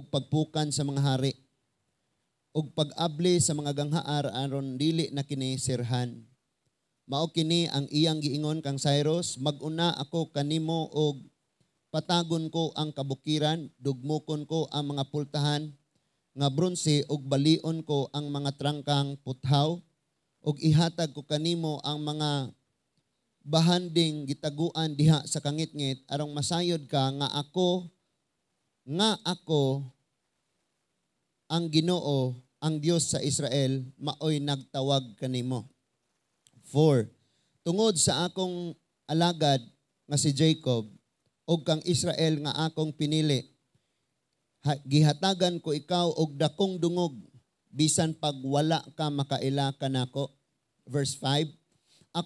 ug pagpukan sa mga hari ug pag-abli sa mga ganghaar aron dili na kini sirhan. Mao kini ang iyang giingon kang Cyrus, maguna ako kanimo og patagon ko ang kabukiran, dugmukon ko ang mga pultahan nga bronse ug balion ko ang mga trangkang puthaw ug ihatag ko kanimo ang mga bahanding gitaguan diha sa kangitngit arong masayod ka nga ako nga ako ang Ginoo ang Diyos sa Israel maoy nagtawag kanimo. 4. Tungod sa akong alagad nga si Jacob ug kang Israel nga akong pinili gihatagan ko ikaw og dakong dungog bisan pag wala ka makaila kanako. Verse 5.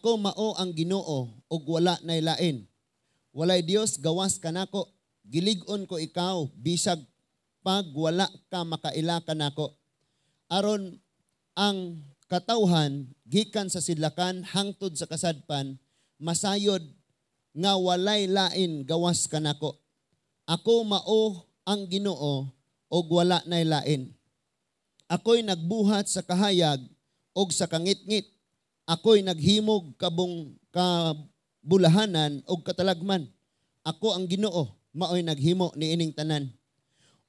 Ako mao ang Ginoo ug wala nay lain. Walay Dios gawas kanako Gilig-on ko ikaw, bisag pag wala ka makaila ka nako. Aron ang katawhan gikan sa sidlakan hangtod sa kasadpan masayod nga walay lain gawas ka nako. Ako mao ang Ginoo og wala nay lain. Ako'y nagbuhat sa kahayag og sa kangitngit. Ako'y naghimog kabong kabulahanan og katalagman. Ako ang Ginoo maoy naghimo ni ining tanan.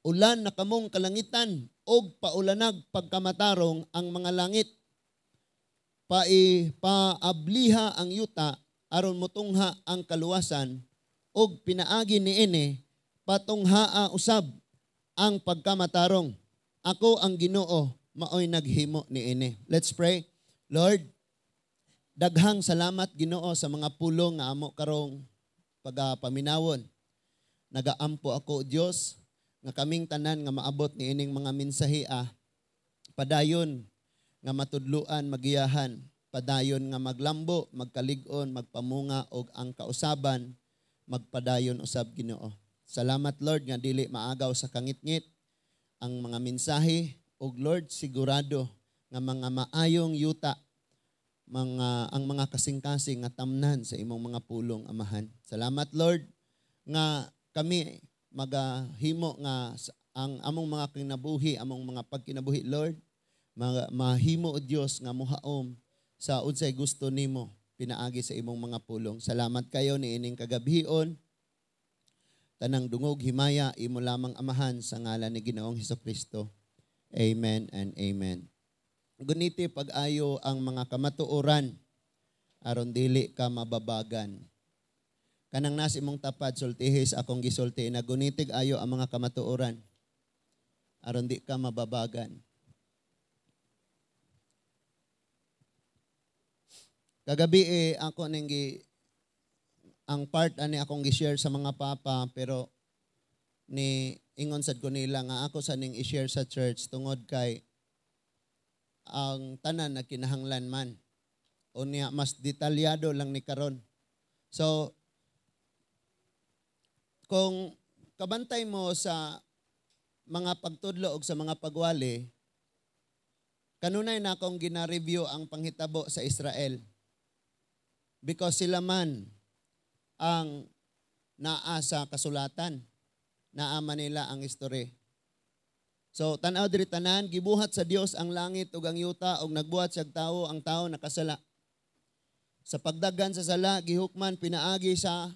Ulan na kamong kalangitan og paulanag pagkamatarong ang mga langit. Pai paabliha ang yuta aron motungha ang kaluwasan og pinaagi ni ini patunghaa usab ang pagkamatarong. Ako ang Ginoo maoy naghimo ni ini. Let's pray. Lord, daghang salamat Ginoo sa mga pulong nga amo karong pagapaminawon. Nagaampo ako, Diyos, nga kaming tanan nga maabot ni ining mga mensahea. Ah, padayon nga matudluan, magiyahan. Padayon nga maglambo, magkalig-on magpamunga og ang kausaban, magpadayon usab Ginoo. Salamat Lord nga dili maagaw sa kangitngit ang mga mensahe og Lord sigurado nga mga maayong yuta mga ang mga kasingkasing nga tamnan sa imong mga pulong amahan. Salamat Lord nga kami magahimo nga ang among mga kinabuhi, among mga pagkinabuhi, Lord, mga, mahimo o Diyos nga muhaom sa unsay gusto nimo pinaagi sa imong mga pulong. Salamat kayo ni ining kagabion. Tanang dungog himaya imo lamang amahan sa ngalan ni Ginoong Hesus Kristo. Amen and amen. Guniti pag-ayo ang mga kamatuoran aron dili ka mababagan. Kanang nas imong tapad, sultihis akong gisulti, na gunitig ayo ang mga kamatuoran. Aron di ka mababagan. Kagabi eh, ako ning ang part ani akong gi-share sa mga papa pero ni ingon sad ko nila nga ako sa ning i-share sa church tungod kay ang tanan na kinahanglan man. O niya, mas detalyado lang ni karon. So, kung kabantay mo sa mga pagtudlo o sa mga pagwali, kanunay na akong gina-review ang panghitabo sa Israel. Because sila man ang naa sa kasulatan, naama nila ang istorya. So tanaw diri tanan gibuhat sa Dios ang langit ug ang yuta ug nagbuhat siyag tao ang tao nakasala. Sa pagdagan sa sala gihukman pinaagi sa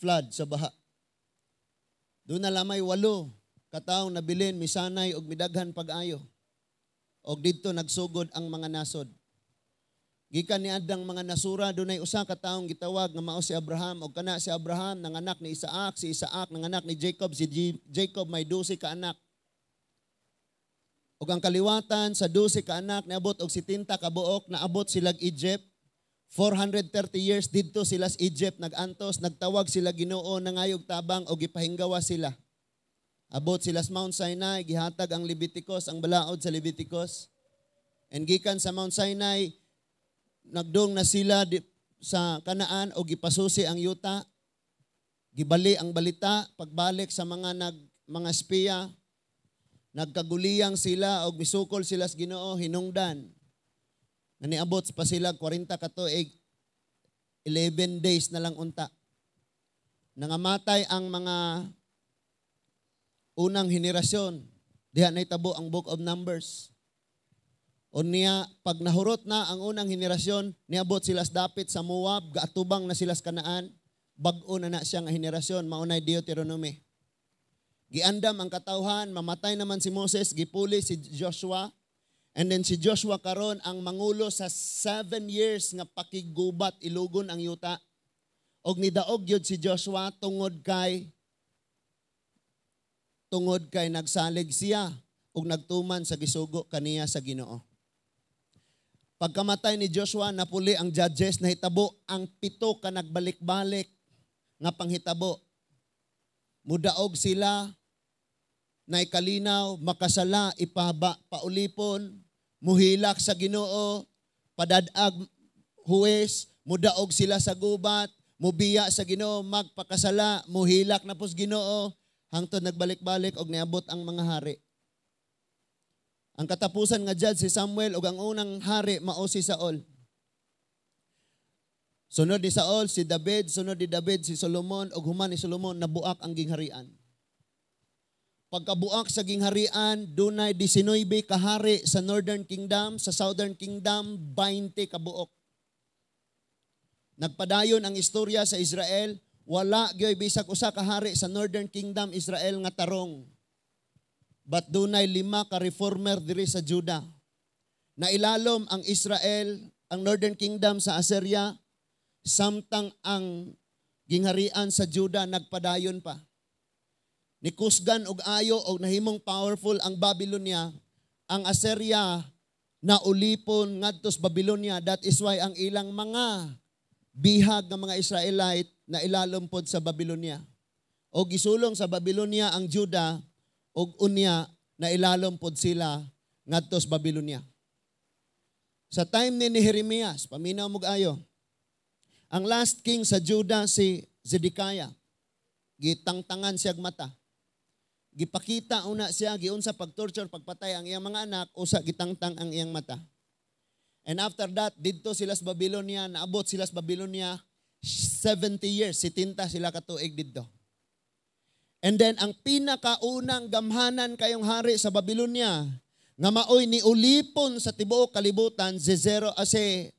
flood, sa baha. Doon na lamay walo kataong nabilin misanay og midaghan pag-ayo. Og didto nagsugod ang mga nasod. Gikan ni Adang mga nasura dunay usa ka taong gitawag nga mao si Abraham og kana si Abraham anak ni Isaac, si Isaac anak ni Jacob, si Jacob may 12 ka anak. Og ang kaliwatan sa 12 ka anak naabot og 70 ka buok naabot silag Egypt 430 years didto sila sa Egypt nagantos nagtawag sila Ginoo nangayog tabang og gipahinggawa sila abot sila sa Mount Sinai gihatag ang Leviticus ang balaod sa Leviticus and gikan sa Mount Sinai nagdong na sila di, sa Kanaan og gipasusi ang yuta gibali ang balita pagbalik sa mga nag mga spiya, nagkaguliyang sila og misukol sila sa Ginoo hinungdan na niabot pa sila 40 katuig, 11 days na lang unta. Nangamatay ang mga unang henerasyon. Diha na itabo ang Book of Numbers. O niya, pag nahurot na ang unang henerasyon, niabot sila sa dapit sa Moab, gaatubang na sila sa kanaan, bago na na siyang nga henerasyon, maunay Deuteronomy. Giandam ang katawhan, mamatay naman si Moses, gipuli si Joshua, And then si Joshua karon ang mangulo sa seven years nga pakigubat ilugon ang yuta. Og nidaog yun si Joshua tungod kay tungod kay nagsalig siya og nagtuman sa gisugo kaniya sa Ginoo. Pagkamatay ni Joshua, napuli ang judges na hitabo ang pito ka nagbalik-balik nga panghitabo. Mudaog sila na ikalinaw, makasala, ipaba, paulipon, muhilak sa ginoo, padadag huwes, mudaog sila sa gubat, mubiya sa ginoo, magpakasala, muhilak na pos ginoo, hangtod nagbalik-balik og niabot ang mga hari. Ang katapusan nga judge si Samuel ug ang unang hari mao si Saul. Sunod ni Saul si David, sunod ni David si Solomon ug human ni Solomon nabuak ang gingharian. Pagkabuak sa gingharian, dunay 19 kahari sa Northern Kingdom, sa Southern Kingdom, 20 kabuok. Nagpadayon ang istorya sa Israel, wala gyoy bisag usa ka hari sa Northern Kingdom Israel nga tarong. But dunay lima ka reformer diri sa Juda. Nailalom ang Israel, ang Northern Kingdom sa Assyria, samtang ang gingharian sa Juda nagpadayon pa. Nikusgan og ayo og nahimong powerful ang Babylonia, ang Assyria na ulipon ngadto sa Babylonia. That is why ang ilang mga bihag ng mga Israelite na ilalompod sa Babylonia. O gisulong sa Babylonia ang Juda o unya na ilalompod sila ngadto sa Babylonia. Sa time ni, ni Jeremias, paminaw mo ayo. Ang last king sa Juda si Zedekiah. Gitangtangan siya mata gipakita una siya giunsa pagtorture pagpatay ang iyang mga anak o sa gitangtang ang iyang mata. And after that, didto sila sa Babylonia, naabot sila sa Babylonia 70 years, sitinta sila katuig didto. And then ang pinakaunang gamhanan kayong hari sa Babylonia nga maoy ni ulipon sa tibuok kalibutan si Zero ase ah,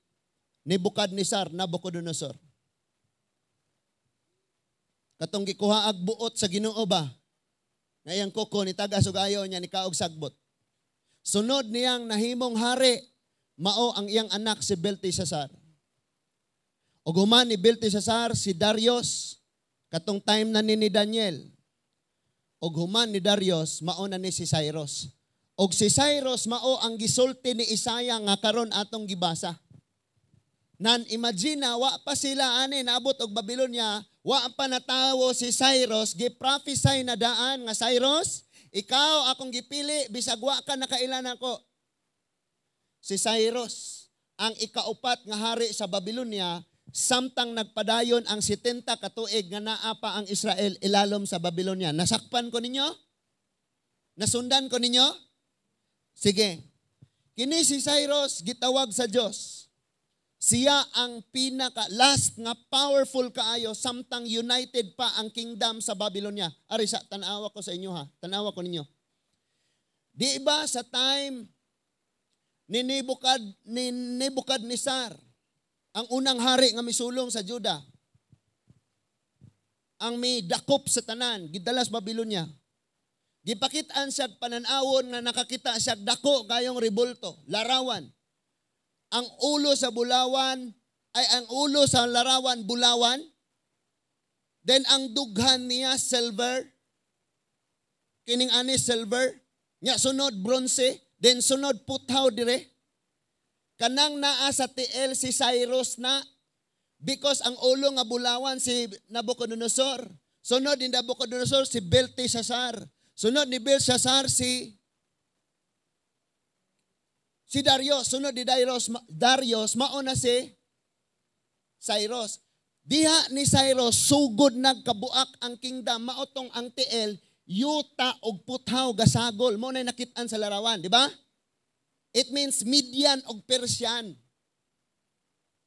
ni Bukadnesar Nabucodonosor. Katong gikuhaag buot sa Ginoo ba? na iyang kuko ni taga sugayo niya ni kaog sagbot. Sunod niyang nahimong hari mao ang iyang anak si Belteshazzar. Og human ni Belteshazzar si Darius katong time na ni, ni Daniel. Og human ni Darius mao na ni si Cyrus. Og si Cyrus mao ang gisulti ni Isaya nga karon atong gibasa nan imagine wa pa sila ani naabot og Babylonia wa pa natawo si Cyrus gi prophesy na daan nga Cyrus ikaw akong gipili bisag wa ka nakailan ako si Cyrus ang ikaupat nga hari sa Babylonia samtang nagpadayon ang 70 ka tuig nga naa pa ang Israel ilalom sa Babylonia nasakpan ko ninyo nasundan ko ninyo sige kini si Cyrus gitawag sa Dios siya ang pinaka last nga powerful kaayo samtang united pa ang kingdom sa Babylonia. Ari sa tanawa ko sa inyo ha. Tanawa ko ninyo. Di ba sa time ni Nebukad ni Nebukadnesar ang unang hari nga misulong sa Juda ang may dakop sa tanan gidalas Babylonia. Gipakit-an siya pananawon na nakakita siya dako kayong ribulto, larawan ang ulo sa bulawan, ay ang ulo sa larawan, bulawan. Then ang dughan niya, silver. Kining ani, silver. Nya sunod, bronze. Then sunod, puthaw dire. Kanang naa sa TL si Cyrus na because ang ulo nga bulawan si Nabucodonosor. Sunod ni Nabucodonosor si Belteshazzar. Sunod ni Belshazzar si Si Darius, sunod di Darius, Darius mao na si Cyrus. Diha ni Cyrus sugod nagkabuak ang kingdom maotong ang TL, yuta og puthaw gasagol mo na nakitaan sa larawan, di ba? It means Median og Persian.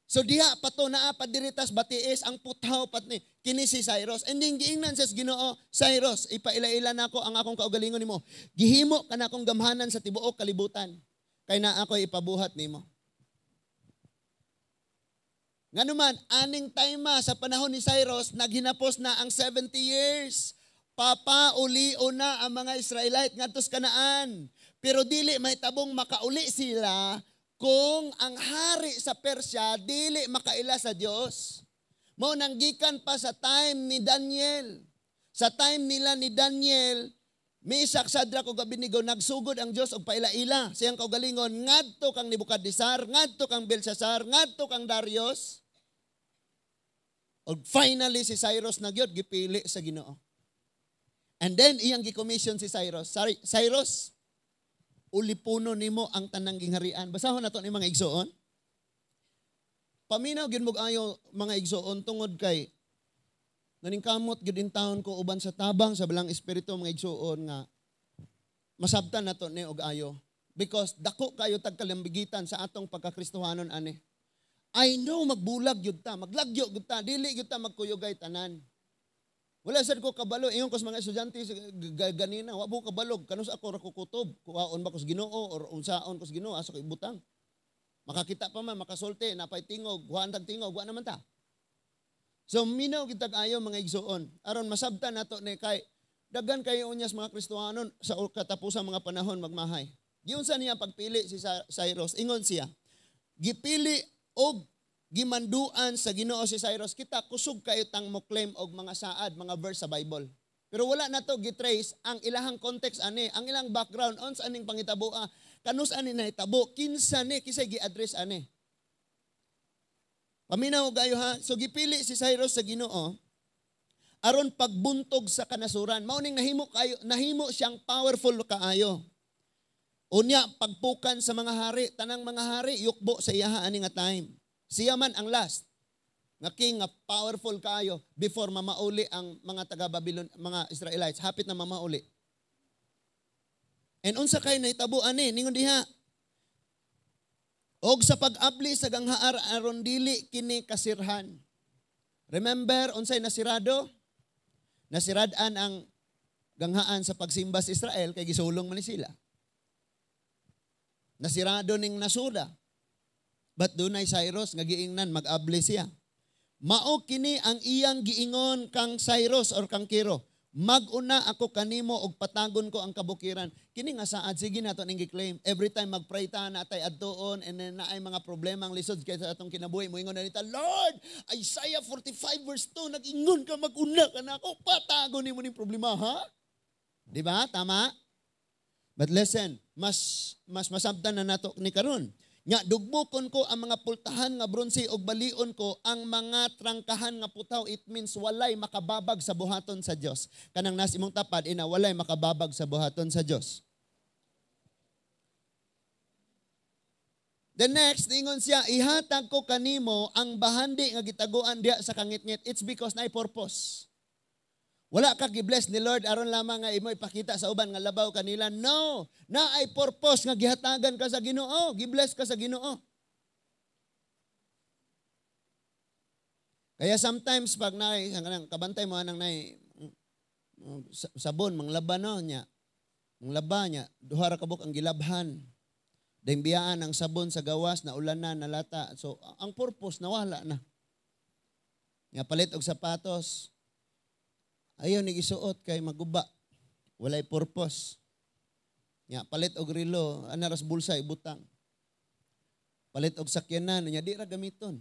So diha pa to naa padiritas batiis ang puthaw pat ni kini si Cyrus. Ending then giingnan sa Ginoo, Cyrus, ipailaila nako ang akong kaugalingon nimo. Gihimo kana akong gamhanan sa tibuok kalibutan kay na ako ipabuhat nimo. Nganuman, aning tayma ah, sa panahon ni Cyrus, naghinapos na ang 70 years. Papaulio na ang mga Israelite ngantos kanaan. Pero dili may tabong makauli sila kung ang hari sa Persya dili makaila sa Dios. Mo nang gikan pa sa time ni Daniel. Sa time nila ni Daniel, Misak sadra ko gabinigo nagsugod ang Dios og paila-ila siyang kaugalingon ngadto kang Nebuchadnezzar ngadto kang Belshazzar ngadto kang Darius og finally si Cyrus nagyod gipili sa Ginoo And then iyang gi-commission si Cyrus Sorry, Cyrus ulipuno nimo ang tanang gingharian basahon nato ni mga igsoon Paminaw gyud mo ayo mga igsoon tungod kay naningkamot gyud in taon ko uban sa tabang sa balang espiritu mga igsuon nga masabtan nato ni og ayo because dako kayo tagkalambigitan sa atong pagkakristohanon ani. I know magbulag gyud ta, maglagyo gyud ta, dili gyud ta magkuyogay tanan. Wala sad ko kabalo, ingon ko sa mga estudyante ganina, wa ko kabalog, kanus ako rakukutob, kukutob, ba ko sa Ginoo or unsaon ko sa Ginoo asa ko ibutang. Makakita pa man, makasulti, napay tingog, kuhaan tag tingog, wa naman ta. So minaw kita kayo mga igsoon. Aron masabta nato ni kay daghan kayo unyas mga Kristohanon sa katapusan mga panahon magmahay. sa niya pagpili si Cyrus? Ingon siya. Gipili og gimanduan sa Ginoo si Cyrus kita kusog kayo tang mo claim og mga saad mga verse sa Bible. Pero wala na to gitrace ang ilahang context ani, ang ilang background on aning pangitabua, ah, kanus ani nahitabo kinsa ni kisay gi-address ani. Paminaw kayo ha. So gipili si Cyrus sa Ginoo aron pagbuntog sa kanasuran. Mao ning nahimo kayo, nahimo siyang powerful kaayo. Unya pagpukan sa mga hari, tanang mga hari yukbo sa iyaha ani nga time. Siya man ang last nga king nga powerful kaayo before mamauli ang mga taga Babylon, mga Israelites. Hapit na mamauli. And unsa kay nahitabo ani ningon diha Og sa pag-abli sa ganghaar aron dili kini kasirhan. Remember unsay nasirado? Nasiradan ang ganghaan sa pagsimba sa Israel kay gisulong man sila. Nasirado ning nasuda. But dunay Cyrus nga giingnan mag-abli siya. Mao kini ang iyang giingon kang Cyrus or kang Kiro. Maguna ako kanimo og patagon ko ang kabukiran. Kini nga saad sige nato ning claim. Every time magpray ta natay adtoon and then naay mga problema ang lisod sa atong kinabuhi moingon na nita, Lord, Isaiah 45 verse 2 nagingon ka maguna ka na patagon nimo ning problema ha? Di ba? Tama? But listen, mas mas masabtan na nato ni karon. Nga dugbukon ko ang mga pultahan nga bronse og balion ko ang mga trangkahan nga putaw it means walay makababag sa buhaton sa Dios. Kanang nas imong tapad ina walay makababag sa buhaton sa Dios. The next, ingon siya, ihatag ko kanimo ang bahandi nga gitaguan diya sa kangitngit. It's because na purpose. Wala ka gibless ni Lord aron lamang nga imo ipakita sa uban nga labaw kanila. No, naay purpose nga gihatagan ka sa Ginoo, gibless ka sa Ginoo. Kaya sometimes pag na kabantay mo anang nay mm, mm, sabon manglaba no niya. laba niya, duha ra kabuk ang gilabhan. Dahing ang sabon sa gawas na ulan na nalata. So ang purpose nawala na. Nga palit og sapatos, Ayaw ni gisuot kay maguba. Walay purpose. Nya palit og relo, anaras bulsa ibutang. Palit og sakyanan nya di ra gamiton.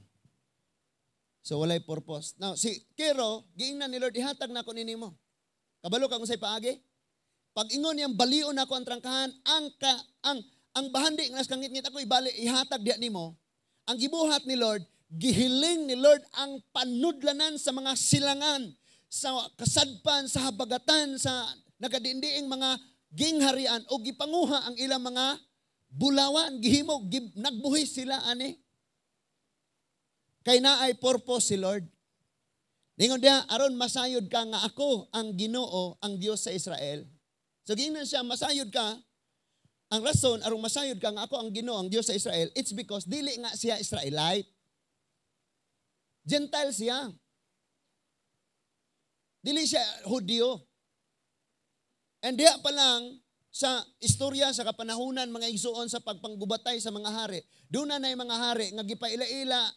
So walay purpose. Now si Kero, giingnan ni Lord ihatag nako na ninimo. Kabalo ka kung say paagi. Pag ingon yang balion nako ang trangkahan, ang ka, ang ang bahandi nga kang ngit ako ibali ihatag diha nimo. Ang gibuhat ni Lord, gihiling ni Lord ang panudlanan sa mga silangan sa kasadpan, sa habagatan, sa nagadindiing mga gingharian o gipanguha ang ilang mga bulawan, gihimog, gib, nagbuhi sila ani. Kay naay purpose si Lord. Ningon diha aron masayod ka nga ako ang Ginoo, ang Diyos sa Israel. So gingnan siya masayod ka ang rason aron masayod ka nga ako ang Ginoo, ang Diyos sa Israel, it's because dili nga siya Israelite. Gentile siya. Dili siya Hudyo. And diya pa lang, sa istorya sa kapanahunan mga igsuon sa pagpanggubatay sa mga hari. Doon na nay mga hari nga gipaila-ila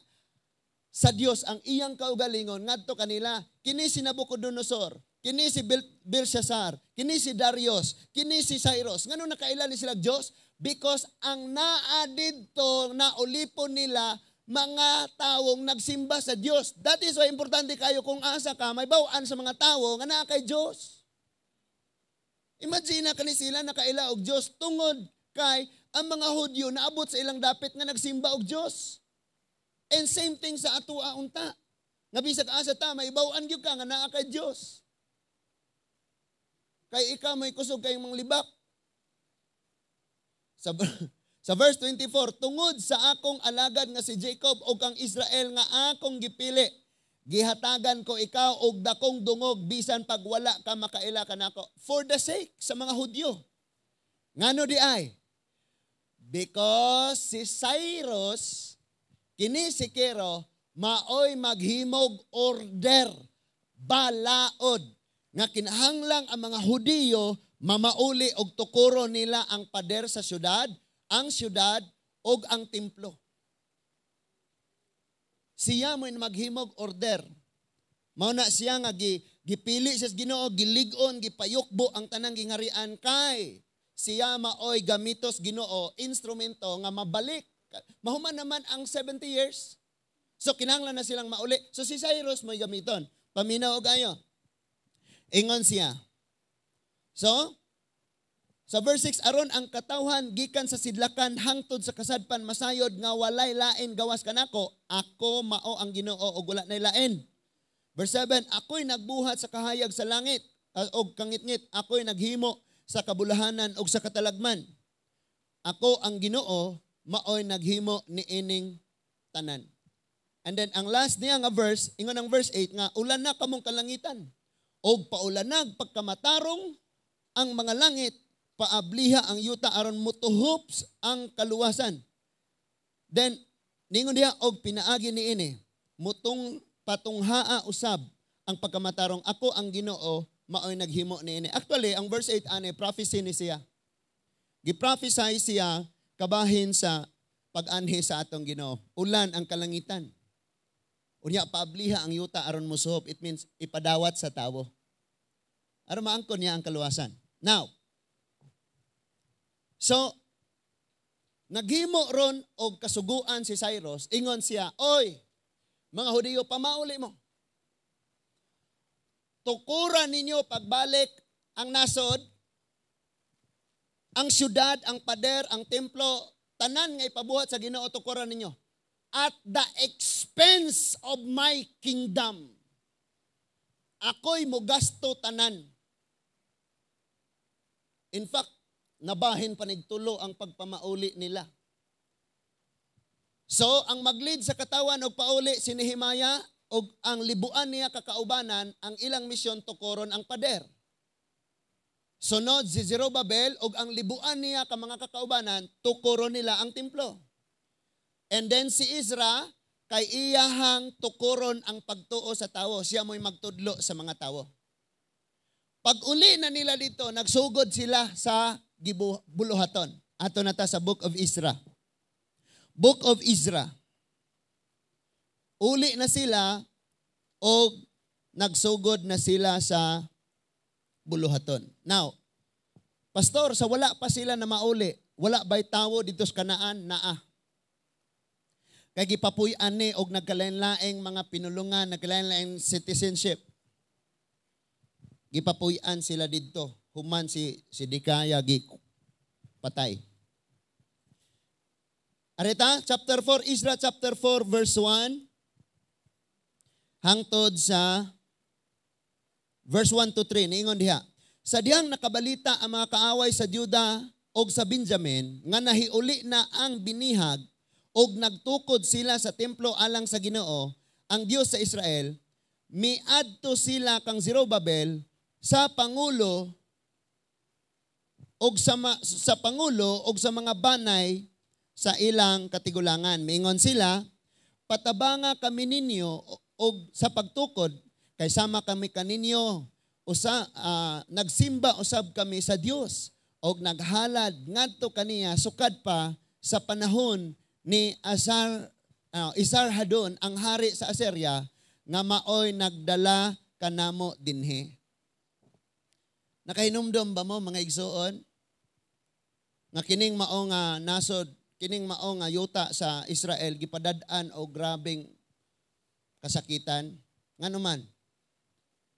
sa Dios ang iyang kaugalingon ngadto kanila kini si Nabucodonosor, kini si Bel- Belshazzar, kini si Darius, kini si Cyrus. Ngano nakaila ni sila Dios? Because ang naa didto na ulipon nila mga taong nagsimba sa Diyos. That is why importante kayo kung asa ka, may bawaan sa mga tao nga naa kay Diyos. Imagine na kani sila nakaila og Diyos tungod kay ang mga Hudyo naabot sa ilang dapit nga nagsimba og Diyos. And same thing sa atua unta. Nga bisag asa ta may bawaan gyud ka nga naa kay Diyos. Kay ikaw may kusog kayong manglibak. Sa Sa verse 24, tungod sa akong alagad nga si Jacob o kang Israel nga akong gipili, gihatagan ko ikaw og dakong dungog bisan pag wala ka makaila kanako for the sake sa mga Hudyo. Ngano di ay? Because si Cyrus kini si Kero maoy maghimog order balaod nga kinahanglang ang mga Hudiyo mamauli og tukuro nila ang pader sa syudad ang siyudad o ang templo. Siya mo maghimog order. Mao na siya nga gi, gipili siya Ginoo, giligon, gipayukbo ang tanang gingarian kay siya maoy gamitos Ginoo instrumento nga mabalik. Mahuman naman ang 70 years. So kinahanglan na silang mauli. So si Cyrus mo'y gamiton. Paminaw og ayo. Ingon siya. So, sa verse 6, aron ang katawhan gikan sa sidlakan hangtod sa kasadpan masayod nga walay lain gawas kanako, ako mao ang Ginoo og wala nay lain. Verse 7, ako'y nagbuhat sa kahayag sa langit ah, og kangitngit, ako'y naghimo sa kabulahanan og sa katalagman. Ako ang Ginoo maoy naghimo ni ining tanan. And then ang last niya nga verse, ingon ang verse 8 nga ulan na kamong kalangitan og paulanag pagkamatarong ang mga langit paabliha ang yuta aron motuhops ang kaluwasan. Then ningon diha og pinaagi ni ini mutong patunghaa usab ang pagkamatarong ako ang Ginoo maoy naghimo ni ini. Actually ang verse 8 ani prophecy ni siya. Giprophesy siya kabahin sa pag-anhi sa atong Ginoo. Ulan ang kalangitan. Unya paabliha ang yuta aron musuhop. It means ipadawat sa tawo. Aron maangkon niya ang kaluwasan. Now, So, naghimo ron og kasuguan si Cyrus, ingon siya, Oy, mga Hudiyo, pamauli mo. Tukuran ninyo pagbalik ang nasod, ang syudad, ang pader, ang templo, tanan nga ipabuhat sa Ginoo tukuran ninyo at the expense of my kingdom. Ako'y mogasto tanan. In fact, nabahin panigtulo ang pagpamauli nila. So, ang maglid sa katawan og pauli si Nehemiah og ang libuan niya kakaubanan ang ilang misyon tukoron ang pader. Sunod si Zerubbabel og ang libuan niya ka mga kakaubanan tukoron nila ang templo. And then si Isra kay iyahang tukoron ang pagtuo sa tawo, siya mo'y magtudlo sa mga tawo. Pag uli na nila dito, nagsugod sila sa gibuluhaton. Ato na ta sa Book of Isra. Book of Isra. Uli na sila o nagsugod na sila sa buluhaton. Now, Pastor, sa wala pa sila na mauli, wala ba'y tawo dito sa kanaan naa. Kay gipapuy-an ni og nagkalain-laing mga pinulungan, nagkalain-laing citizenship. Gipapuy-an sila didto human si si Dikaya gi patay. Areta chapter 4 Isra chapter 4 verse 1 hangtod sa verse 1 to 3 niingon diha. Sa dihang nakabalita ang mga kaaway sa Juda og sa Benjamin nga nahiuli na ang binihag og nagtukod sila sa templo alang sa Ginoo ang Dios sa Israel miadto sila kang Zerubbabel sa pangulo og sa, ma, sa Pangulo og sa mga banay sa ilang katigulangan. Mingon sila, patabanga kami ninyo og sa pagtukod kay sama kami kaninyo usa uh, nagsimba usab kami sa Dios og naghalad ngadto kaniya sukad pa sa panahon ni Asar uh, Hadon ang hari sa Assyria nga maoy nagdala kanamo dinhi. Nakahinumdom ba mo mga igsuon? nga kining mao nga nasod, kining mao nga yuta sa Israel gipadad-an og grabeng kasakitan ngano man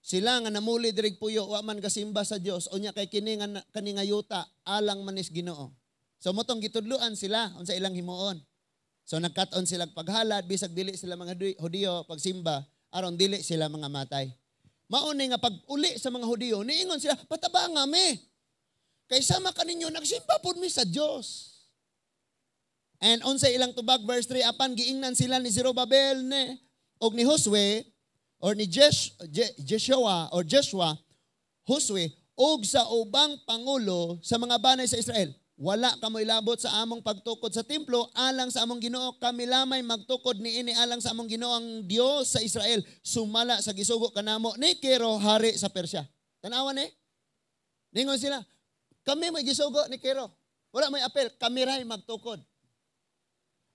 sila nga namuli dirig puyo wa man kasimba sa Dios unya kay kining nga kani yuta alang manis Ginoo. So motong gitudluan sila unsa ilang himuon. So nagkaton sila paghalad bisag dili sila mga Hudiyo pagsimba aron dili sila mga matay. Mauni nga pag uli sa mga Hudiyo niingon sila patabang kami. Kaysa sama kaninyo nagsimba pud mi sa Dios. And on sa ilang tubag verse 3 apan giingnan sila ni Zerubabel ne og ni Josue or ni Jesh, Je, Jeshua or Joshua Josue og sa ubang pangulo sa mga banay sa Israel. Wala ka mo ilabot sa among pagtukod sa templo alang sa among Ginoo kami lamay magtukod ni ini alang sa among Ginoo ang Dios sa Israel. Sumala sa gisugo kanamo ni Kero hari sa Persya. Tanawan ni. Eh? Ningon sila, kami may gisugo ni Kiro. Wala may apel, kami ray magtukod.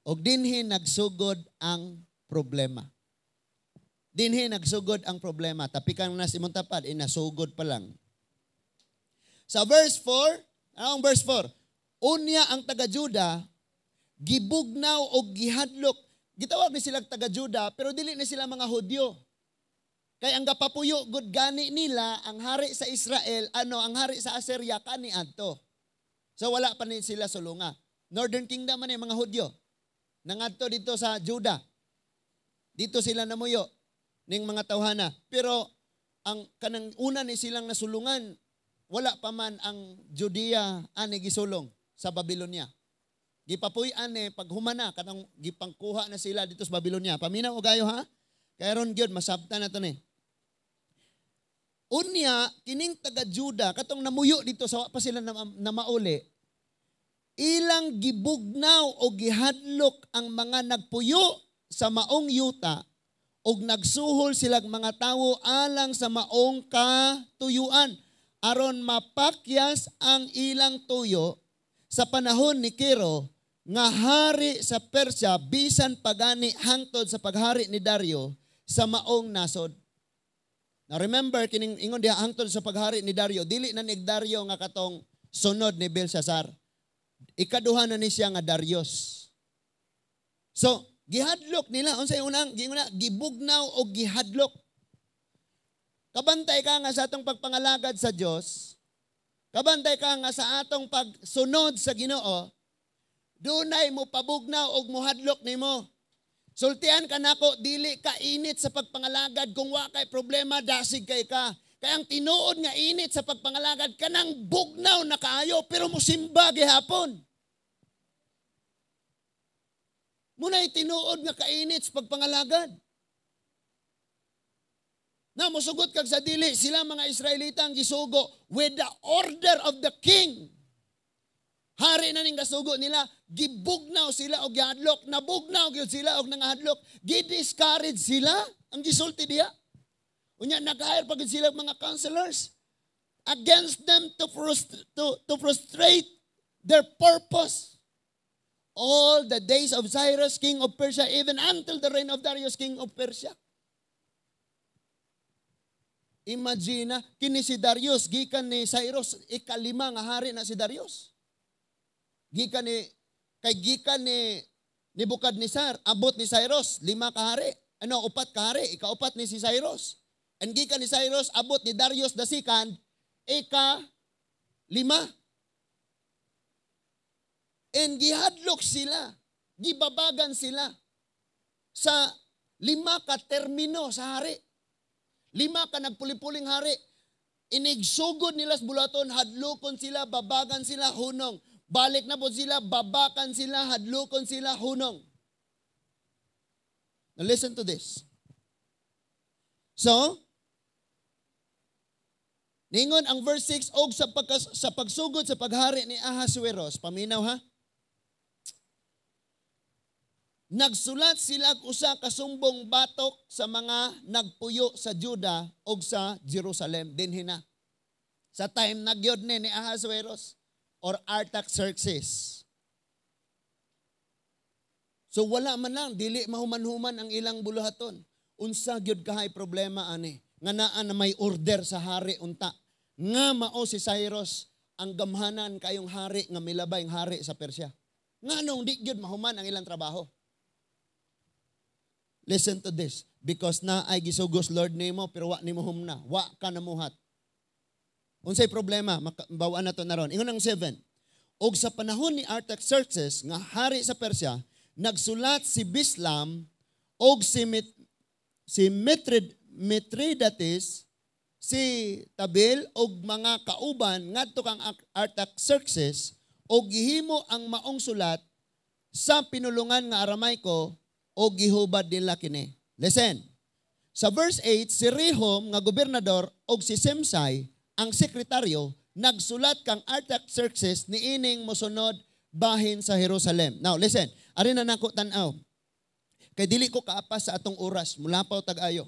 Og dinhi nagsugod ang problema. Dinhi nagsugod ang problema. Tapi kang na si Montapad, inasugod eh, pa lang. Sa verse 4, ah, ang verse 4? Unya ang taga-Juda, gibugnaw o gihadlok. Gitawag ni sila taga-Juda, pero dili ni sila mga Hudyo. Kay ang gapapuyo good gani nila ang hari sa Israel ano ang hari sa Assyria kani adto. So wala pa ni sila sulunga. Northern Kingdom man eh, mga Hudyo. Nangadto dito sa Juda. Dito sila namuyo ning mga tawhana. Pero ang kanang una ni silang nasulungan wala pa man ang Judea ani gisulong sa Babylonia. Gipapuy ane eh, paghumana kanang gipangkuha na sila dito sa Babylonia. Paminaw og gayo ha? Kaya ron gyud masabta na to ni. Unya kining taga Juda katong namuyo dito sa pa sila na, na mauli. Ilang gibugnaw o gihadlok ang mga nagpuyo sa maong yuta ug nagsuhol silag mga tawo alang sa maong katuyuan aron mapakyas ang ilang tuyo sa panahon ni Kiro nga hari sa Persia bisan pagani hangtod sa paghari ni Dario sa maong nasod. Now remember, kining ingon diha hangtod sa paghari ni Dario, dili na ni Dario nga katong sunod ni Belshazzar. Ikaduha na ni siya nga Darius. So, gihadlok nila. Unsay unang, ginguna, gibugnaw o gihadlok. Kabantay ka nga sa atong pagpangalagad sa Diyos. Kabantay ka nga sa atong pagsunod sa Ginoo. Dunay mo pabugnaw og muhadlok nimo. Sultian ka na ko, dili ka init sa pagpangalagad. Kung wa kay problema, dasig kay ka. Kaya ang tinuod nga init sa pagpangalagad, kanang bugnaw na kayo, pero musimba gihapon. Muna tinuod nga kainit sa pagpangalagad. Na musugot kag sa dili, sila mga Israelita ang gisugo with the order of the king. Hari na ning kasugo nila, gibugnaw sila og gihadlok, nabugnaw gyud sila og nangahadlok, gidiscourage sila ang gisulti diha. Unya nag nagahire pagud sila mga counselors against them to, frust- to, to frustrate their purpose. All the days of Cyrus, king of Persia, even until the reign of Darius, king of Persia. Imagina, kini si Darius, gikan ni Cyrus, ikalima nga hari na si Darius. Gikan ni kay gikan ni Nebukadnezar, abot ni Cyrus, lima ka hari. Ano, upat ka hari, ikaupat ni si Cyrus. And gikan ni Cyrus, abot ni Darius the second, ika lima. And gihadlok sila, gibabagan sila sa lima ka termino sa hari. Lima ka nagpulipuling hari. Inigsugod nila sa bulaton, hadlokon sila, babagan sila, hunong. Balik na po sila, babakan sila, hadlukon sila, hunong. Now listen to this. So, ningon ang verse 6, og sa, pag, sa pagsugod sa paghari ni Ahasueros, paminaw ha? Nagsulat sila usa ka sumbong batok sa mga nagpuyo sa Juda og sa Jerusalem dinhi hina. Sa time nagyod ni ni Ahasueros or Artaxerxes. So wala man lang, dili mahuman-human ang ilang buluhaton. Unsa gyud kahay problema ani nga naa na may order sa hari unta nga mao si Cyrus ang gamhanan kayong hari nga milabay ang hari sa Persia. Nga nung di gyud mahuman ang ilang trabaho. Listen to this. Because na ay gisugos Lord nimo pero wa nimo humna. Wa ka namuhat. Unsay problema, bawaan na to na ron. Ingon ang 7. Og sa panahon ni Artaxerxes nga hari sa Persia, nagsulat si Bislam og si Mit si Mitrid, Mitridates si Tabil og mga kauban ngadto kang Artaxerxes og gihimo ang maong sulat sa pinulungan nga aramay ko o gihubad nila kini. Listen. Sa verse 8, si Rehom nga gobernador og si Simsai ang sekretaryo, nagsulat kang Artaxerxes ni ining mosunod bahin sa Jerusalem. Now, listen. Ari na nako tanaw. Kay dili ko kaapas sa atong oras mula pa tag ayo.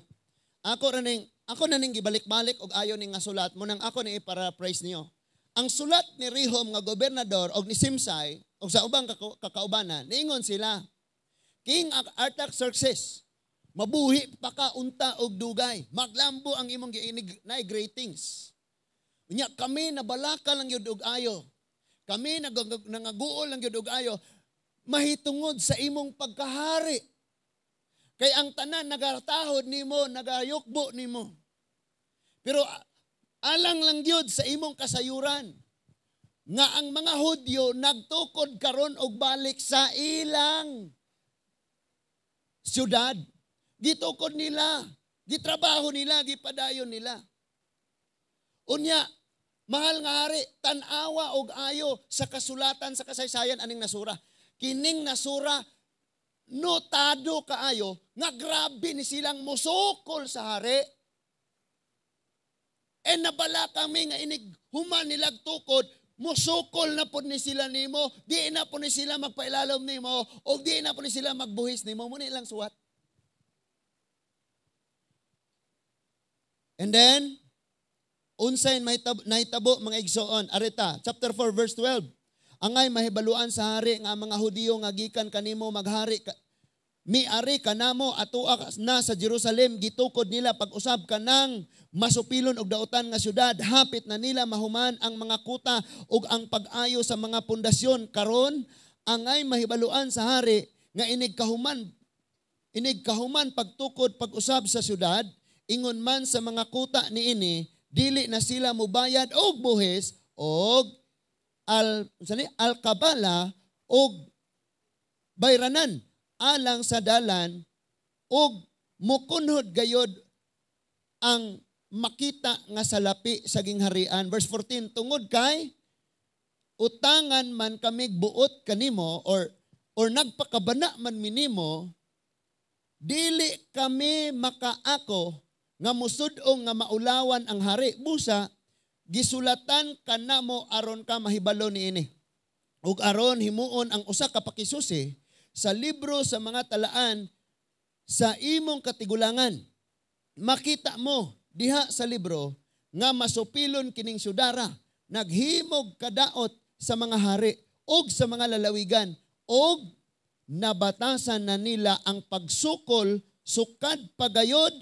Ako ra ning ako na ning gibalik-balik og ayo ning nga sulat mo nang ako ni para praise niyo. Ang sulat ni Rehom nga gobernador og ni Simsay og sa ubang kakaubanan, niingon sila. King Artaxerxes, mabuhi pa ka unta og dugay. Maglambo ang imong giinig na greetings. Nya kami nabalaka lang yud og ayo. Kami nangaguol lang yud og ayo mahitungod sa imong pagkahari. Kay ang tanan nagatahod nimo, nagayukbo nimo. Pero alang lang gyud sa imong kasayuran nga ang mga Hudyo nagtukod karon og balik sa ilang syudad. Gitukod nila, gitrabaho nila, gipadayon nila. Unya, mahal nga ari, tanawa og ayo sa kasulatan sa kasaysayan aning nasura. Kining nasura notado kaayo nga grabe ni silang musukol sa hari. E nabala kami nga inig human nilag tukod, musukol na po ni sila nimo, di na po ni sila magpailalom nimo, o di na po ni sila magbuhis nimo, muna ilang suwat. And then, Unsay nahitabo mga igsoon. areta chapter 4 verse 12. Angay mahibaluan sa hari nga mga Hudiyo nga gikan kanimo maghari ka, miari kanamo atua na sa Jerusalem gitukod nila pag-usab kanang masupilon og daotan nga syudad hapit na nila mahuman ang mga kuta ug ang pag-ayo sa mga pundasyon karon angay mahibaluan sa hari nga inig kahuman inig kahuman pagtukod pag-usab sa syudad ingon man sa mga kuta niini dili na sila mubayad og buhis og al sani alkabala og bayranan alang sa dalan og mukunhod gayod ang makita nga salapi sa gingharian verse 14 tungod kay utangan man kami buot kanimo or or nagpakabana man minimo dili kami makaako nga musudong nga maulawan ang hari busa gisulatan kanamo aron ka mahibalo niini ug aron himuon ang usa ka pakisusi sa libro sa mga talaan sa imong katigulangan makita mo diha sa libro nga masupilon kining sudara naghimog kadaot sa mga hari ug sa mga lalawigan ug nabatasan na nila ang pagsukol sukad pagayod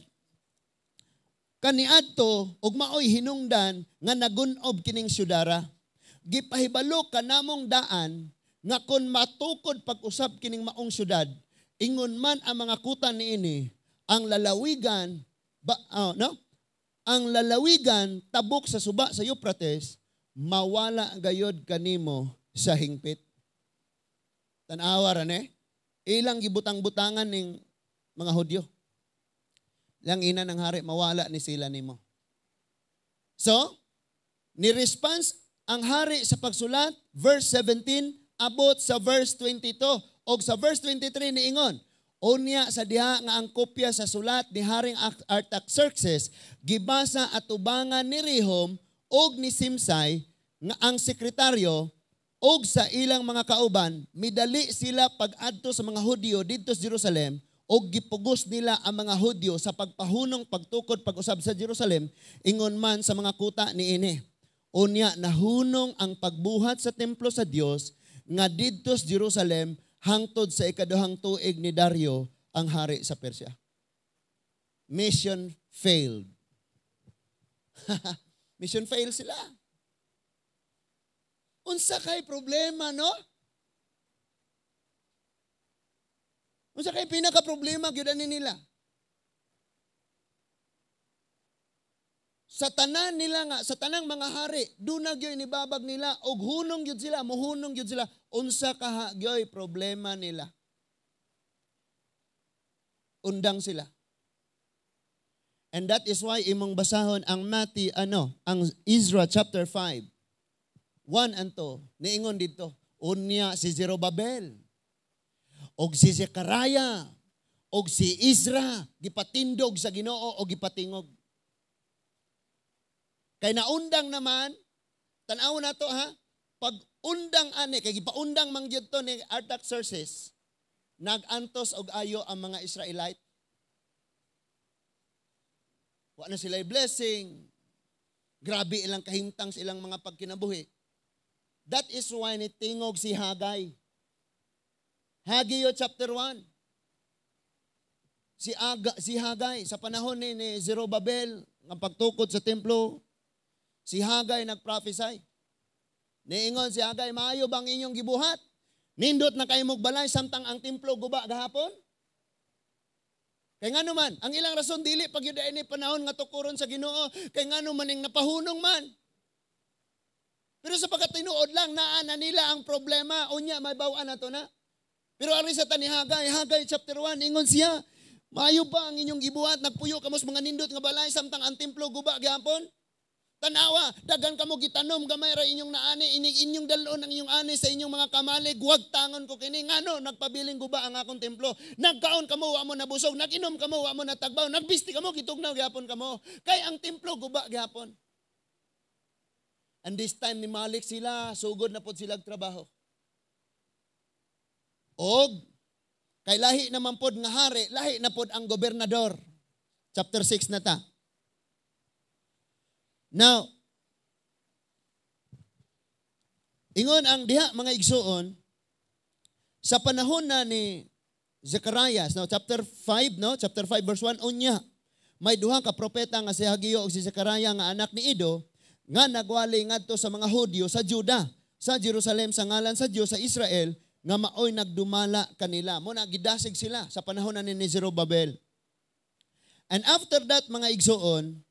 kaniadto og maoy hinungdan nga nagunob kining syudara. Gipahibalo ka namong daan nga kon matukod pag-usab kining maong syudad, ingon man ang mga kuta niini, ang lalawigan ba, oh, no? Ang lalawigan tabok sa suba sa Euphrates, mawala gayod kanimo sa hingpit. Tanawa ra eh? Ilang gibutang-butangan ning mga Hudyo lang ina ng hari, mawala ni sila nimo. So, ni-response ang hari sa pagsulat, verse 17, abot sa verse 22, o sa verse 23 ni Ingon, Unya sa diha nga ang kopya sa sulat ni Haring Artaxerxes, gibasa at ubangan ni Rehom og ni Simsay, nga ang sekretaryo, og sa ilang mga kauban, midali sila pag-adto sa mga Hudyo dito sa Jerusalem, og gipugos nila ang mga Hudyo sa pagpahunong pagtukod pag-usab sa Jerusalem ingon man sa mga kuta ni ini. Unya nahunong ang pagbuhat sa templo sa Dios nga didto sa Jerusalem hangtod sa ikaduhang tuig ni Dario ang hari sa Persia. Mission failed. Mission failed sila. Unsa kay problema no? Unsa kay pinaka problema gyud ani nila? Sa tanan nila nga, sa tanang mga hari, duna gyoy nibabag nila og hunong gyud sila, mohunong gyud sila unsa kaha gyoy problema nila. Undang sila. And that is why imong basahon ang Mati ano, ang Ezra chapter 5. 1 and 2, niingon dito, unya si Zerobabel og si Zechariah, og si Isra, gipatindog sa ginoo o gipatingog. Kay naundang naman, tanaw na to ha, pag undang ane, kay gipaundang man gyud to ni Artaxerxes, nagantos og ayo ang mga Israelite. Wa na sila blessing. Grabe ilang kahimtang sa ilang mga pagkinabuhi. That is why ni Tingog si Hagay. Hagio chapter 1. Si, Aga, si Hagay, sa panahon ni, ni Zerobabel, ang pagtukod sa templo, si Hagay nagprophesy. Niingon si Hagay, maayo bang inyong gibuhat? Nindot na kayo mugbalay samtang ang templo guba gahapon? Kay nga naman, ang ilang rason dili pag yun ni panahon nga tukuron sa Ginoo, kay nga naman ing napahunong man. Pero sa pagkatinuod lang naa na nila ang problema, unya may bawaan na to na. Pero ari sa tani Hagay, Hagay chapter 1, ingon siya, maayo ba ang inyong ibuhat, nagpuyo kamos mga nindot nga balay samtang ang templo guba gihapon? Tanawa, dagan kamo gitanom gamay ra inyong naani, inig inyong dalon ang inyong ani sa inyong mga kamalig, wag tangon ko kini ngano nagpabiling guba ang akong templo. Nagkaon kamo wa mo nabusog, naginom kamo wa mo natagbaw, nagbisti kamo gitugnaw gihapon kamo. Kay ang templo guba gihapon. And this time ni Malik sila, sugod na pod silag trabaho. Og kay lahi naman pod nga hari, lahi na pod ang gobernador. Chapter 6 na ta. Now, ingon ang diha mga igsuon sa panahon na ni Zacharias, no, chapter 5, no, chapter 5 verse 1 unya may duha ka propeta nga si Hagio o si Zechariah nga anak ni Ido nga nagwali ngadto sa mga Hudyo sa Juda sa Jerusalem sa ngalan sa Dios sa Israel nga maoy nagdumala kanila. Mo gidasig sila sa panahon na ni Babel. And after that, mga igsoon,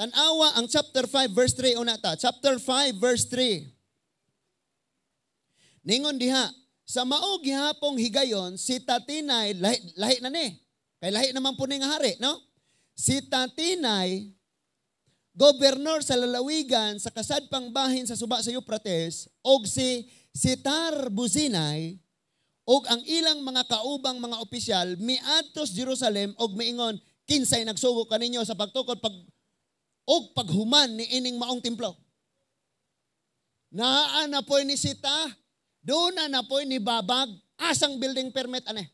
tanawa ang chapter 5, verse 3 una ta. Chapter 5, verse 3. Ningon diha, sa maog gihapong higayon, si Tatinay, lahi, lahi na ni. Kay lahi naman po ni nga hari, no? Si Tatinay, gobernador sa lalawigan sa kasadpang bahin sa suba sa Euphrates, og si si Tar Businay ug ang ilang mga kaubang mga opisyal miadtos Jerusalem ug miingon kinsay nagsugo kaninyo sa pagtukod pag ug paghuman ni ining maong templo. Naa na po ni Sita, doon na na po ni Babag, asang building permit ane?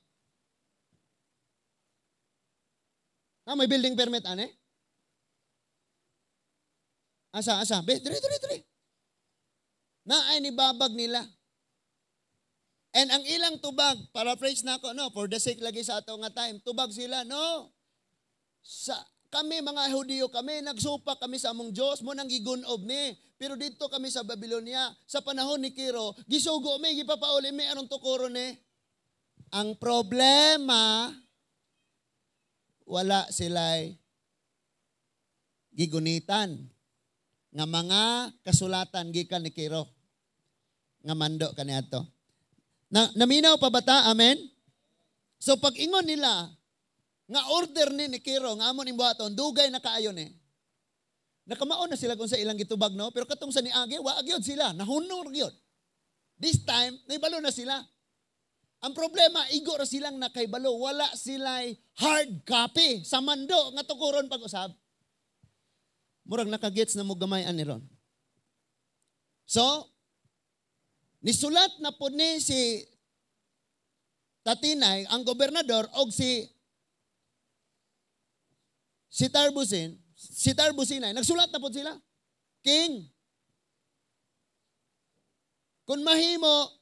Ah, may building permit ane? Asa, asa. Be, dire, dire, dire na ay nibabag nila. And ang ilang tubag, paraphrase na ako, no, for the sake lagi sa ato nga time, tubag sila, no. Sa, kami, mga Hudiyo kami, nagsupa kami sa among Diyos, mo nang igunob ni. Pero dito kami sa Babylonia, sa panahon ni Kiro, gisugo mi, gipapauli mi, anong tukuro ni? Ang problema, wala sila'y gigunitan nga mga kasulatan gikan ni Kiro nga mando ato. Na, naminaw pa bata, amen? So pag ingon nila, nga order ni ni Kiro, nga amon imbuhaton, dugay na kaayon eh. Nakamaon na sila kung sa ilang gitubag, no? Pero katong sa niagi, wa yun sila. Nahunor gyud. This time, naibalo na sila. Ang problema, igo ra silang nakaibalo. Wala sila'y hard copy sa mando nga tukuron pag-usab. Murag nakagets na mo gamay ani ron. So, Nisulat na po ni si Tatinay, ang gobernador, o si si Tarbusin, si Tarbusinay, nagsulat na po sila. King, kung mahimo,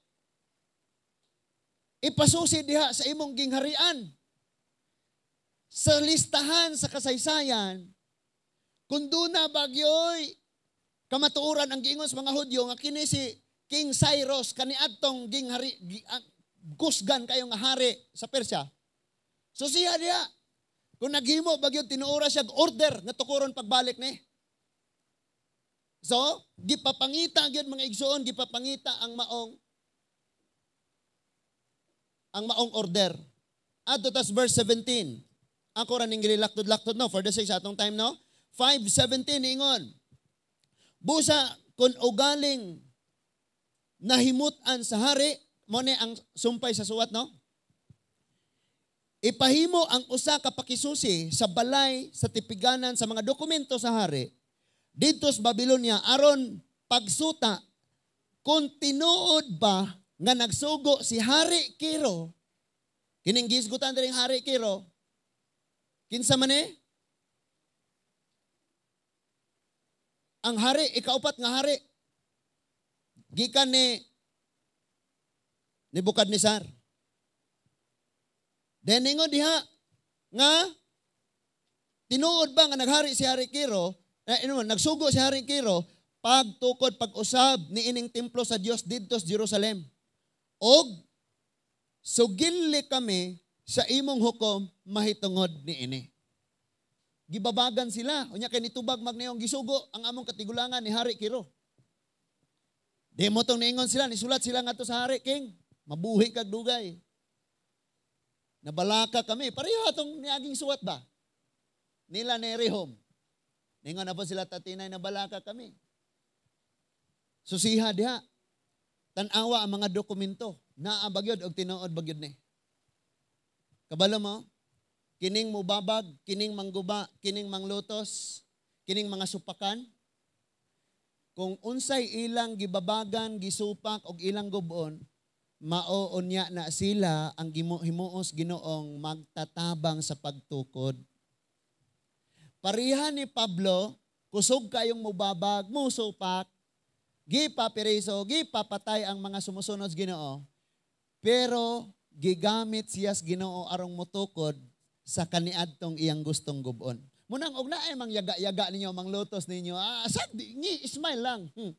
ipasusi diha sa imong gingharian. Sa listahan sa kasaysayan, kung doon na bagyoy, kamatuuran ang giingon sa mga Hudyo, nga kinisi King Cyrus kaniadtong ging hari ah, gusgan kayo nga hari sa Persia. So siya diya kung naghimo bagyo tinuora siya order nga tukuron pagbalik ni. So, gipapangita gyud mga igsoon, gipapangita ang maong ang maong order. Adto tas verse 17. Ako ra ning gilaktud-laktud no for the sake sa atong time no. 5:17 ingon. Busa kun ugaling nahimutan sa hari, mo ni ang sumpay sa suwat, no? Ipahimo ang usa ka pakisusi sa balay, sa tipiganan, sa mga dokumento sa hari. Dito sa Babylonia, aron pagsuta, kung tinuod ba nga nagsugo si Hari Kiro, kining gisgutan din Hari Kiro, kinsa man eh? Ang hari, ikaupat nga hari, Gikan ni ni bukad Nebukadnesar. Deningo diha nga tinuod ba nga naghari si Hari Kiro, eh, na, ino, nagsugo si Hari Kiro, pagtukod, pag-usab ni ining templo sa Dios didto sa Jerusalem. Og sugili so kami sa imong hukom mahitungod ni ini. Gibabagan sila. Unya kay nitubag magnayong gisugo ang among katigulangan ni Hari Kiro. Di mo tong niingon sila, nisulat sila nga to sa hari, King. Mabuhi kag dugay. Nabalaka kami. Pareho atong niaging suwat ba? Nila nerihom. Ningon na po sila tatinay, nabalaka kami. Susiha diha. Tanawa ang mga dokumento. na bagyod og tinuod bagyod ni. Kabalo mo, kining mubabag, kining mangguba, kining manglutos, kining mga supakan, kung unsay ilang gibabagan, gisupak o ilang gubon, mao unya na sila ang himuos ginoong magtatabang sa pagtukod. Parihan ni Pablo, kusog kayong mubabag, musupak, gipapiriso, gipapatay ang mga sumusunod ginoo. Pero gigamit siya ginoo arong mutukod sa kaniadtong iyang gustong gubon. Munang og naay eh, mang yaga-yaga ninyo, mang lotos ninyo. Ah, sad, ngi, smile lang. Hmm.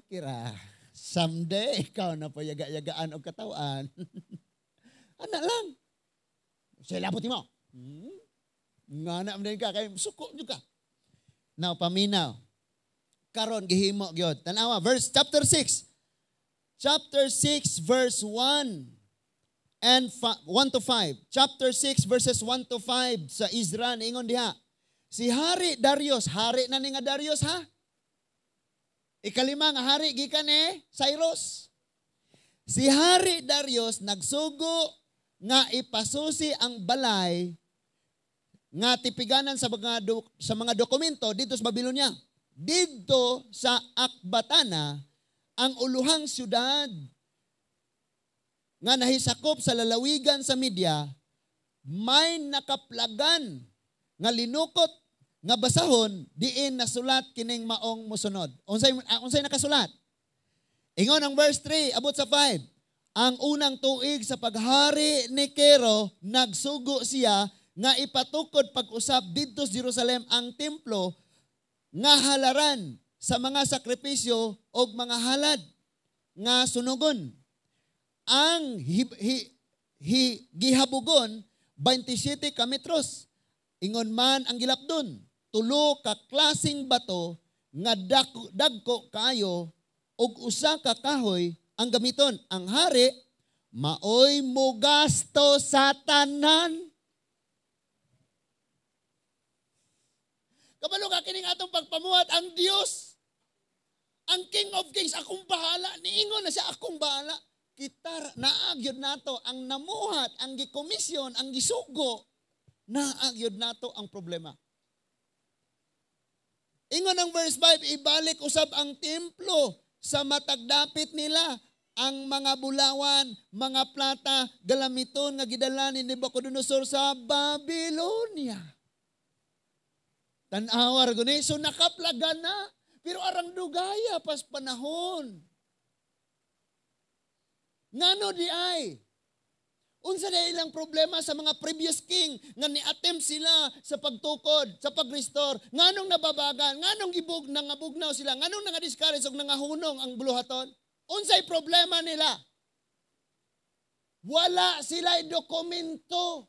Okay ra. Someday, ikaw na po yaga-yagaan o katawan. Anak lang. Silapot mo. Hmm? Nga na din ka, kay suko nyo ka. Now, paminaw. Karon, gihimo, gyod. Tanawa, verse, chapter 6. Chapter 6, verse 1 and 1 to 5. Chapter 6 verses 1 to 5 sa Israel. Ingon diha. Si Hari Darius, hari na ni nga Darius ha? Ikalimang hari gikan ni Cyrus. Si Hari Darius nagsugo nga ipasusi ang balay nga tipiganan sa mga do, sa mga dokumento dito sa Babylonia. Dito sa Akbatana ang uluhang siyudad nga nahisakop sa lalawigan sa media, may nakaplagan nga linukot nga basahon diin nasulat kining maong musunod. Unsay ah, unsay nakasulat? Ingon ang verse 3 abot sa 5. Ang unang tuig sa paghari ni Kero nagsugo siya nga ipatukod pag-usab didto sa Jerusalem ang templo nga halaran sa mga sakripisyo og mga halad nga sunugon ang hi, hi, hi, gihabugon 27 ka metros. Ingon man ang gilapdon. Tulo ka klasing bato nga dagko, dagko kayo og usa ka kahoy ang gamiton. Ang hari maoy mo gasto sa tanan. Kabalo ka kining atong pagpamuhat ang Dios. Ang King of Kings akong bahala, niingon na siya akong bahala kitar naagyod nato ang namuhat, ang gikomisyon, ang gisugo, naagyod nato ang problema. Ingon ang verse 5, ibalik usab ang templo sa matagdapit nila ang mga bulawan, mga plata, galamiton nga gidalanin ni Nabucodonosor sa Babylonia. Tanawar guni, so nakaplaga na. Pero arang dugaya pas panahon. Ngano di ay? Unsa na ilang problema sa mga previous king nga ni-attempt sila sa pagtukod, sa pagrestore, nganong nababagan, nganong gibug nangabugnaw sila, nganong nga nangadiscourage og nangahunong ang buluhaton? Unsay problema nila? Wala sila dokumento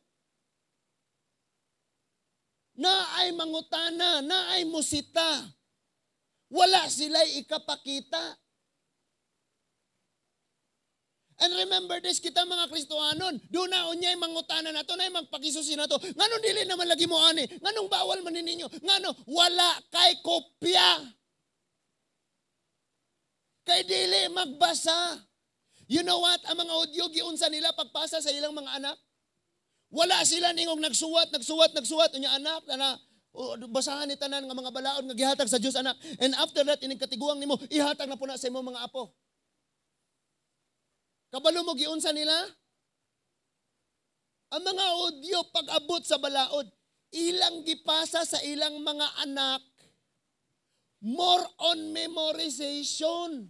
na ay mangutana, na ay musita. Wala sila ikapakita. And remember this, kita mga Kristohanon, doon na unyay mangutana na to, na magpakisusi na to. Nganong dili naman lagi mo ani? Nganong bawal man ninyo? Nganong wala kay kopya. Kay dili magbasa. You know what? Ang mga audio, giunsa nila pagpasa sa ilang mga anak. Wala sila ningong nagsuwat, nagsuwat, nagsuwat. Unya anak, na, o, basahan ni tanan nga mga balaod nga gihatag sa Dios anak. And after that, ining katiguang nimo, ihatag na po na sa imong mga apo. Kabalo mo giun sa nila? Ang mga audio pag-abot sa balaod, ilang gipasa sa ilang mga anak, more on memorization.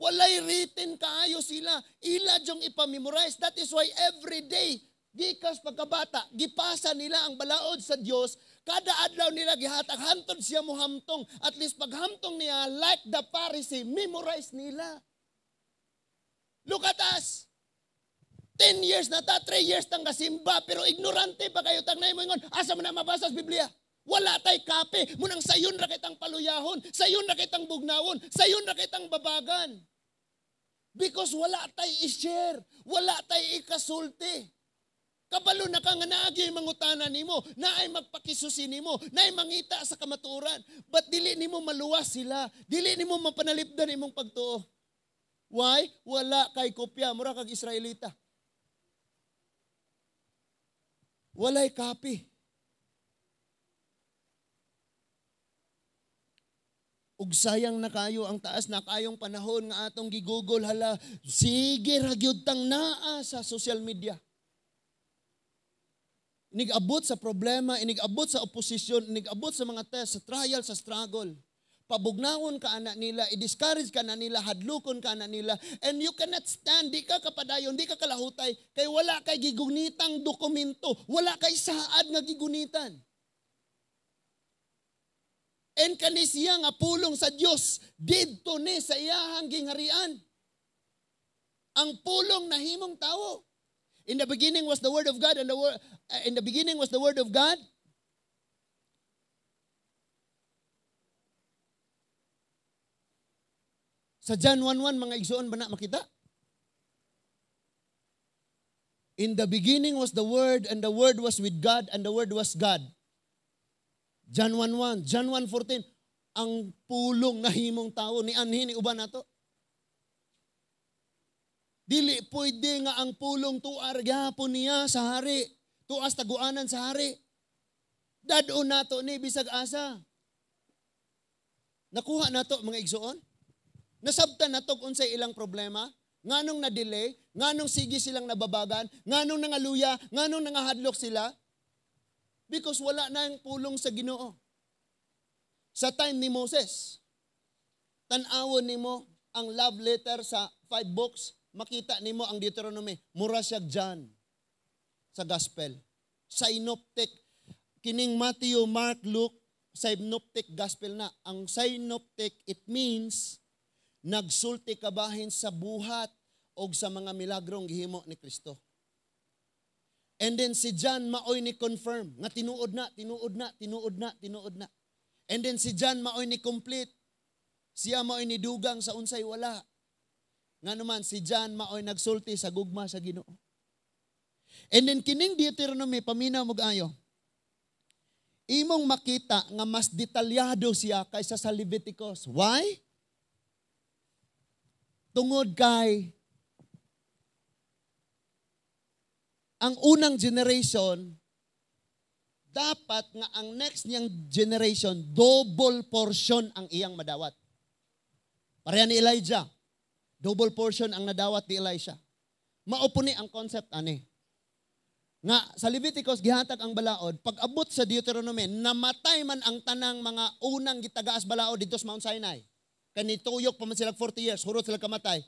Walay written kaayo sila. Ila jong ipamemorize. That is why every day, gikas pagkabata, gipasa nila ang balaod sa Dios. Kada adlaw nila gihatag, hantod siya mo hamtong. At least paghamtong niya, like the Pharisee, memorize nila. Look at us. 10 years na ta, 3 years tang kasimba, pero ignorante pa kayo tang naimo ingon. Asa man na mabasa sa Biblia? Wala tay kape. Munang sayon ra kitang paluyahon, sayon ra kitang bugnawon, sayon ra kitang babagan. Because wala tay i-share, wala tay ikasulti. Kabalo na ka nga naagi mangutana nimo, na ay magpakisusi nimo, na ay mangita sa kamaturan. But dili nimo maluwas sila, dili nimo mapanalipdan imong pagtuo. Why? Wala kay kopya. Mura kag Israelita. Walay copy. Ug sayang na kayo ang taas na kayong panahon nga atong gigugol hala sige ra gyud tang naa sa social media. Inigabot sa problema, inigabot sa oposisyon, inigabot sa mga test, sa trial, sa struggle pabugnaon ka anak nila, i-discourage ka na nila, hadlukon ka na nila, and you cannot stand, di ka kapadayon, di ka kalahutay, kay wala kay gigunitang dokumento, wala kay saad nga gigunitan. And kanisya nga pulong sa Dios didto ni sa iyahang gingharian. Ang pulong na himong tawo. In the beginning was the word of God and the word, uh, in the beginning was the word of God Sa John 1.1, mga igsoon ba na makita? In the beginning was the Word, and the Word was with God, and the Word was God. John 1.1, John 1.14, ang pulong na himong tao ni anhin ni uban nato. Dili pwede nga ang pulong tuar gihapon niya sa hari. Tuas taguanan sa hari. Dadon nato ni bisag asa. Nakuha nato mga igsoon. Nasabta na tog unsay ilang problema, nganong na-delay, nganong sige silang nababagan, nganong nangaluya, nganong nangahadlok sila. Because wala na yung pulong sa Ginoo. Sa time ni Moses, tanawon nimo ang love letter sa five books, makita nimo ang Deuteronomy, mura siya John sa gospel. Synoptic, kining Matthew, Mark, Luke, synoptic gospel na. Ang synoptic, it means Nagsulti kabahin sa buhat o sa mga milagrong gihimo ni Kristo. And then si John maoy ni confirm nga tinuod na, tinuod na, tinuod na, tinuod na. And then si John maoy ni complete. Siya maoy ni dugang sa unsay wala. Nga naman si John maoy nagsulti sa gugma sa Ginoo. And then kining Deuteronomy paminaw mo ayo. Imong makita nga mas detalyado siya kaysa sa Leviticus. Why? tungod kay ang unang generation, dapat nga ang next niyang generation, double portion ang iyang madawat. Pareha ni Elijah, double portion ang nadawat ni Elisha. Maupo ni ang concept ani. Nga sa Leviticus gihatag ang balaod, pag abot sa Deuteronomy, namatay man ang tanang mga unang gitagaas balaod dito sa Mount Sinai kanituyok pa man sila 40 years, hurot sila kamatay.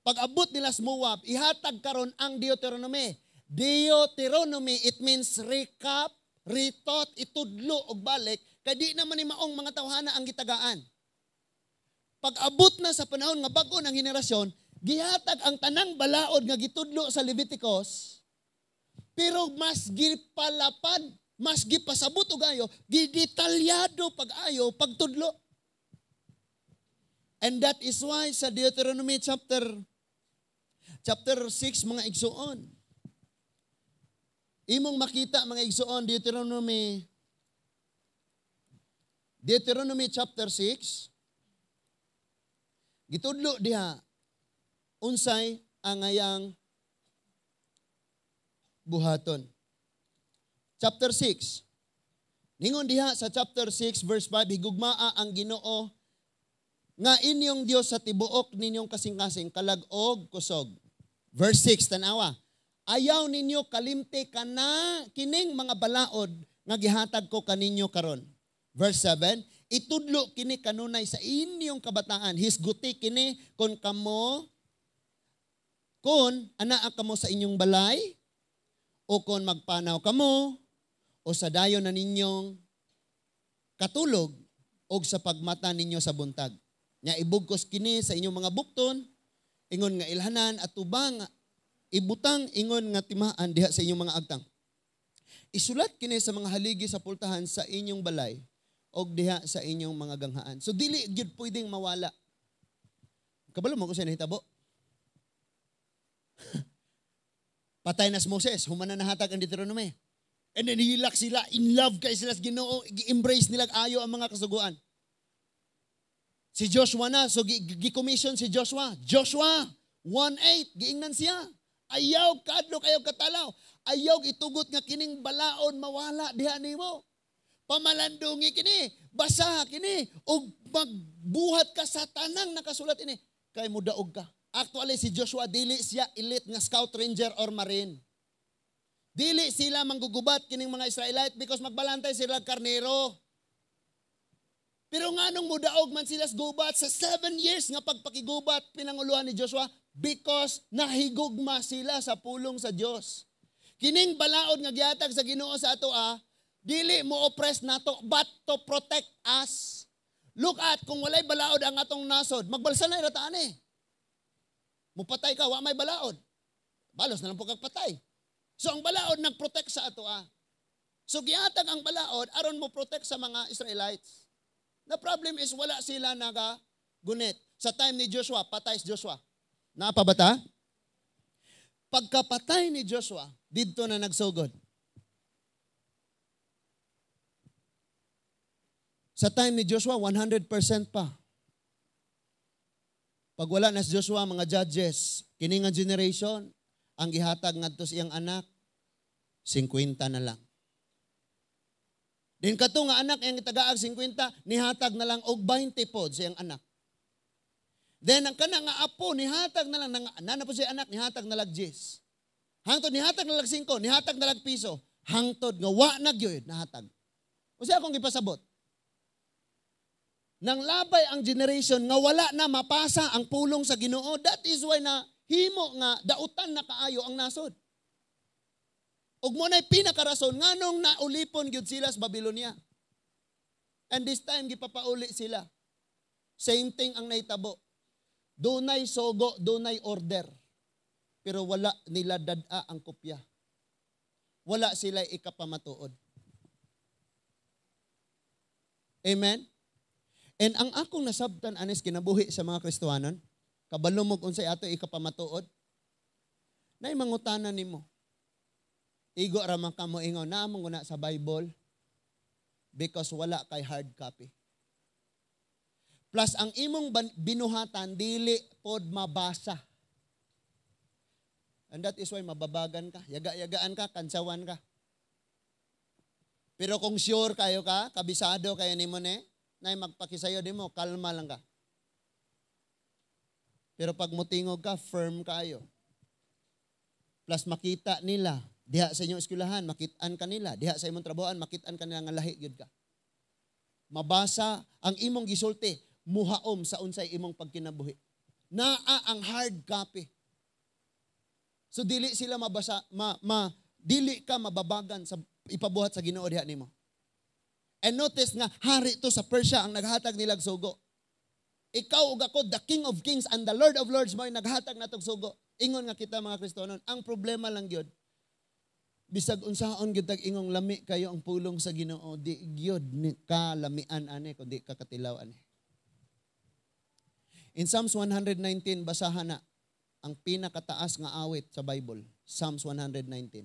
Pag abot nila sa Moab, ihatag karon ang Deuteronomy. Deuteronomy, it means recap, retot, itudlo og balik, kay di naman ni maong mga tawhana ang gitagaan. Pag abot na sa panahon nga bag-o ng henerasyon, gihatag ang tanang balaod nga gitudlo sa Leviticus, pero mas gipalapad, mas gipasabot og ayo, gidetalyado pag-ayo, pagtudlo. And that is why sa Deuteronomy chapter chapter 6 mga igsuon. Imong makita mga igsuon Deuteronomy Deuteronomy chapter 6 Gitudlo diha unsay ang ayang buhaton. Chapter 6. Ningon diha sa chapter 6 verse 5 higugmaa ang Ginoo nga inyong Dios sa tibuok ninyong kasing-kasing kalagog kusog. Verse 6 tanawa. Ayaw ninyo kalimti kana kining mga balaod nga gihatag ko kaninyo karon. Verse 7, itudlo kini kanunay sa inyong kabataan. His Hisguti kini kon kamo kon anaa kamo sa inyong balay o kon magpanaw kamo o sa dayon na ninyong katulog o sa pagmata ninyo sa buntag. Nya ibugkos kini sa inyong mga bukton, ingon nga ilhanan at tubang ibutang ingon nga timaan diha sa inyong mga agtang. Isulat kini sa mga haligi sa pultahan sa inyong balay o diha sa inyong mga ganghaan. So dili gyud pwedeng mawala. Kabalo mo ko sa nahitabo. Patay na si Moses, humana na hatag ang Deuteronomy. And then hilak sila, in love kay sila sa Ginoo, embrace nila ayo ang mga kasuguan. Si Joshua na, so gi-commission si Joshua. Joshua, 1.8, giingnan siya. Ayaw kadlo kayo katalaw. Ayaw itugot nga kining balaon mawala diha nimo. Pamalandungi kini, basaha kini ug magbuhat ka sa tanang nakasulat ini kay mudaog ka. Actually si Joshua dili siya elite nga scout ranger or marine. Dili sila manggugubat kining mga Israelite because magbalantay sila karnero. Pero nga nung mudaog man silas gubat, sa seven years nga pagpakigubat, pinanguluhan ni Joshua because nahigugma sila sa pulong sa Dios. Kining balaod nga gihatag sa Ginoo sa ato ah, dili mo oppress nato but to protect us. Look at kung walay balaod ang atong nasod, magbalsa na irataan eh. Mupatay ka, wa may balaod. Balos na lang po kagpatay. So ang balaod nagprotect sa ato ah. So gihatag ang balaod aron mo protect sa mga Israelites. The problem is wala sila nagagunit. Sa time ni Joshua, patay si Joshua. Napabata? Pagkapatay ni Joshua, dito na nagsugod. Sa time ni Joshua, 100% pa. Pag wala na si Joshua, mga judges, kiningang generation, ang gihatag ngadto sa iyang anak, 50 na lang. Din kato nga anak, ang itagaag 50, nihatag na lang og 20 pod siyang anak. Then ang kana nga apo, nihatag na lang, nana po siya anak, nihatag na lang 10. Hangtod, nihatag na lang 5, nihatag na lang piso. Hangtod, nga wa na gyud, nahatag. O siya akong ipasabot. Nang labay ang generation nga wala na mapasa ang pulong sa Ginoo, that is why na himo nga dautan na kaayo ang nasod. Ug mo nay pinakarason nganong naulipon gyud sila sa Babylonia. And this time gipapauli sila. Same thing ang naitabo. Dunay sogo, dunay order. Pero wala nila dada ang kopya. Wala sila ikapamatuod. Amen? And ang akong nasabtan Anes, kinabuhi sa mga Kristohanon, kabalumog unsay ato ikapamatuod, na'y mangutanan nimo. Igo ramang kamo mo ingaw na mong na sa Bible because wala kay hard copy. Plus, ang imong binuhatan, dili pod mabasa. And that is why mababagan ka, yaga-yagaan ka, kansawan ka. Pero kung sure kayo ka, kabisado kayo ni mo ne, na magpakisayo din mo, kalma lang ka. Pero pag mutingog ka, firm kayo. Plus makita nila, Diha sa inyong eskwelahan, makitaan kanila. Diha sa imong trabahoan, makitaan kanila nga lahi gyud ka. Mabasa ang imong gisulti, muhaom sa unsay imong pagkinabuhi. Naa ang hard copy. So dili sila mabasa ma, ma dili ka mababagan sa ipabuhat sa Ginoo diha nimo. And notice nga hari to sa Persia ang naghatag nilag sugo. Ikaw ug ako the King of Kings and the Lord of Lords mo naghatag natog sugo. Ingon nga kita mga Kristonon, ang problema lang gyud bisag unsaon gyud tag ingong lami kayo ang pulong sa Ginoo di gyud ni ka lamian ane kundi ka katilaw ane In Psalms 119 basahan na ang pinakataas nga awit sa Bible Psalms 119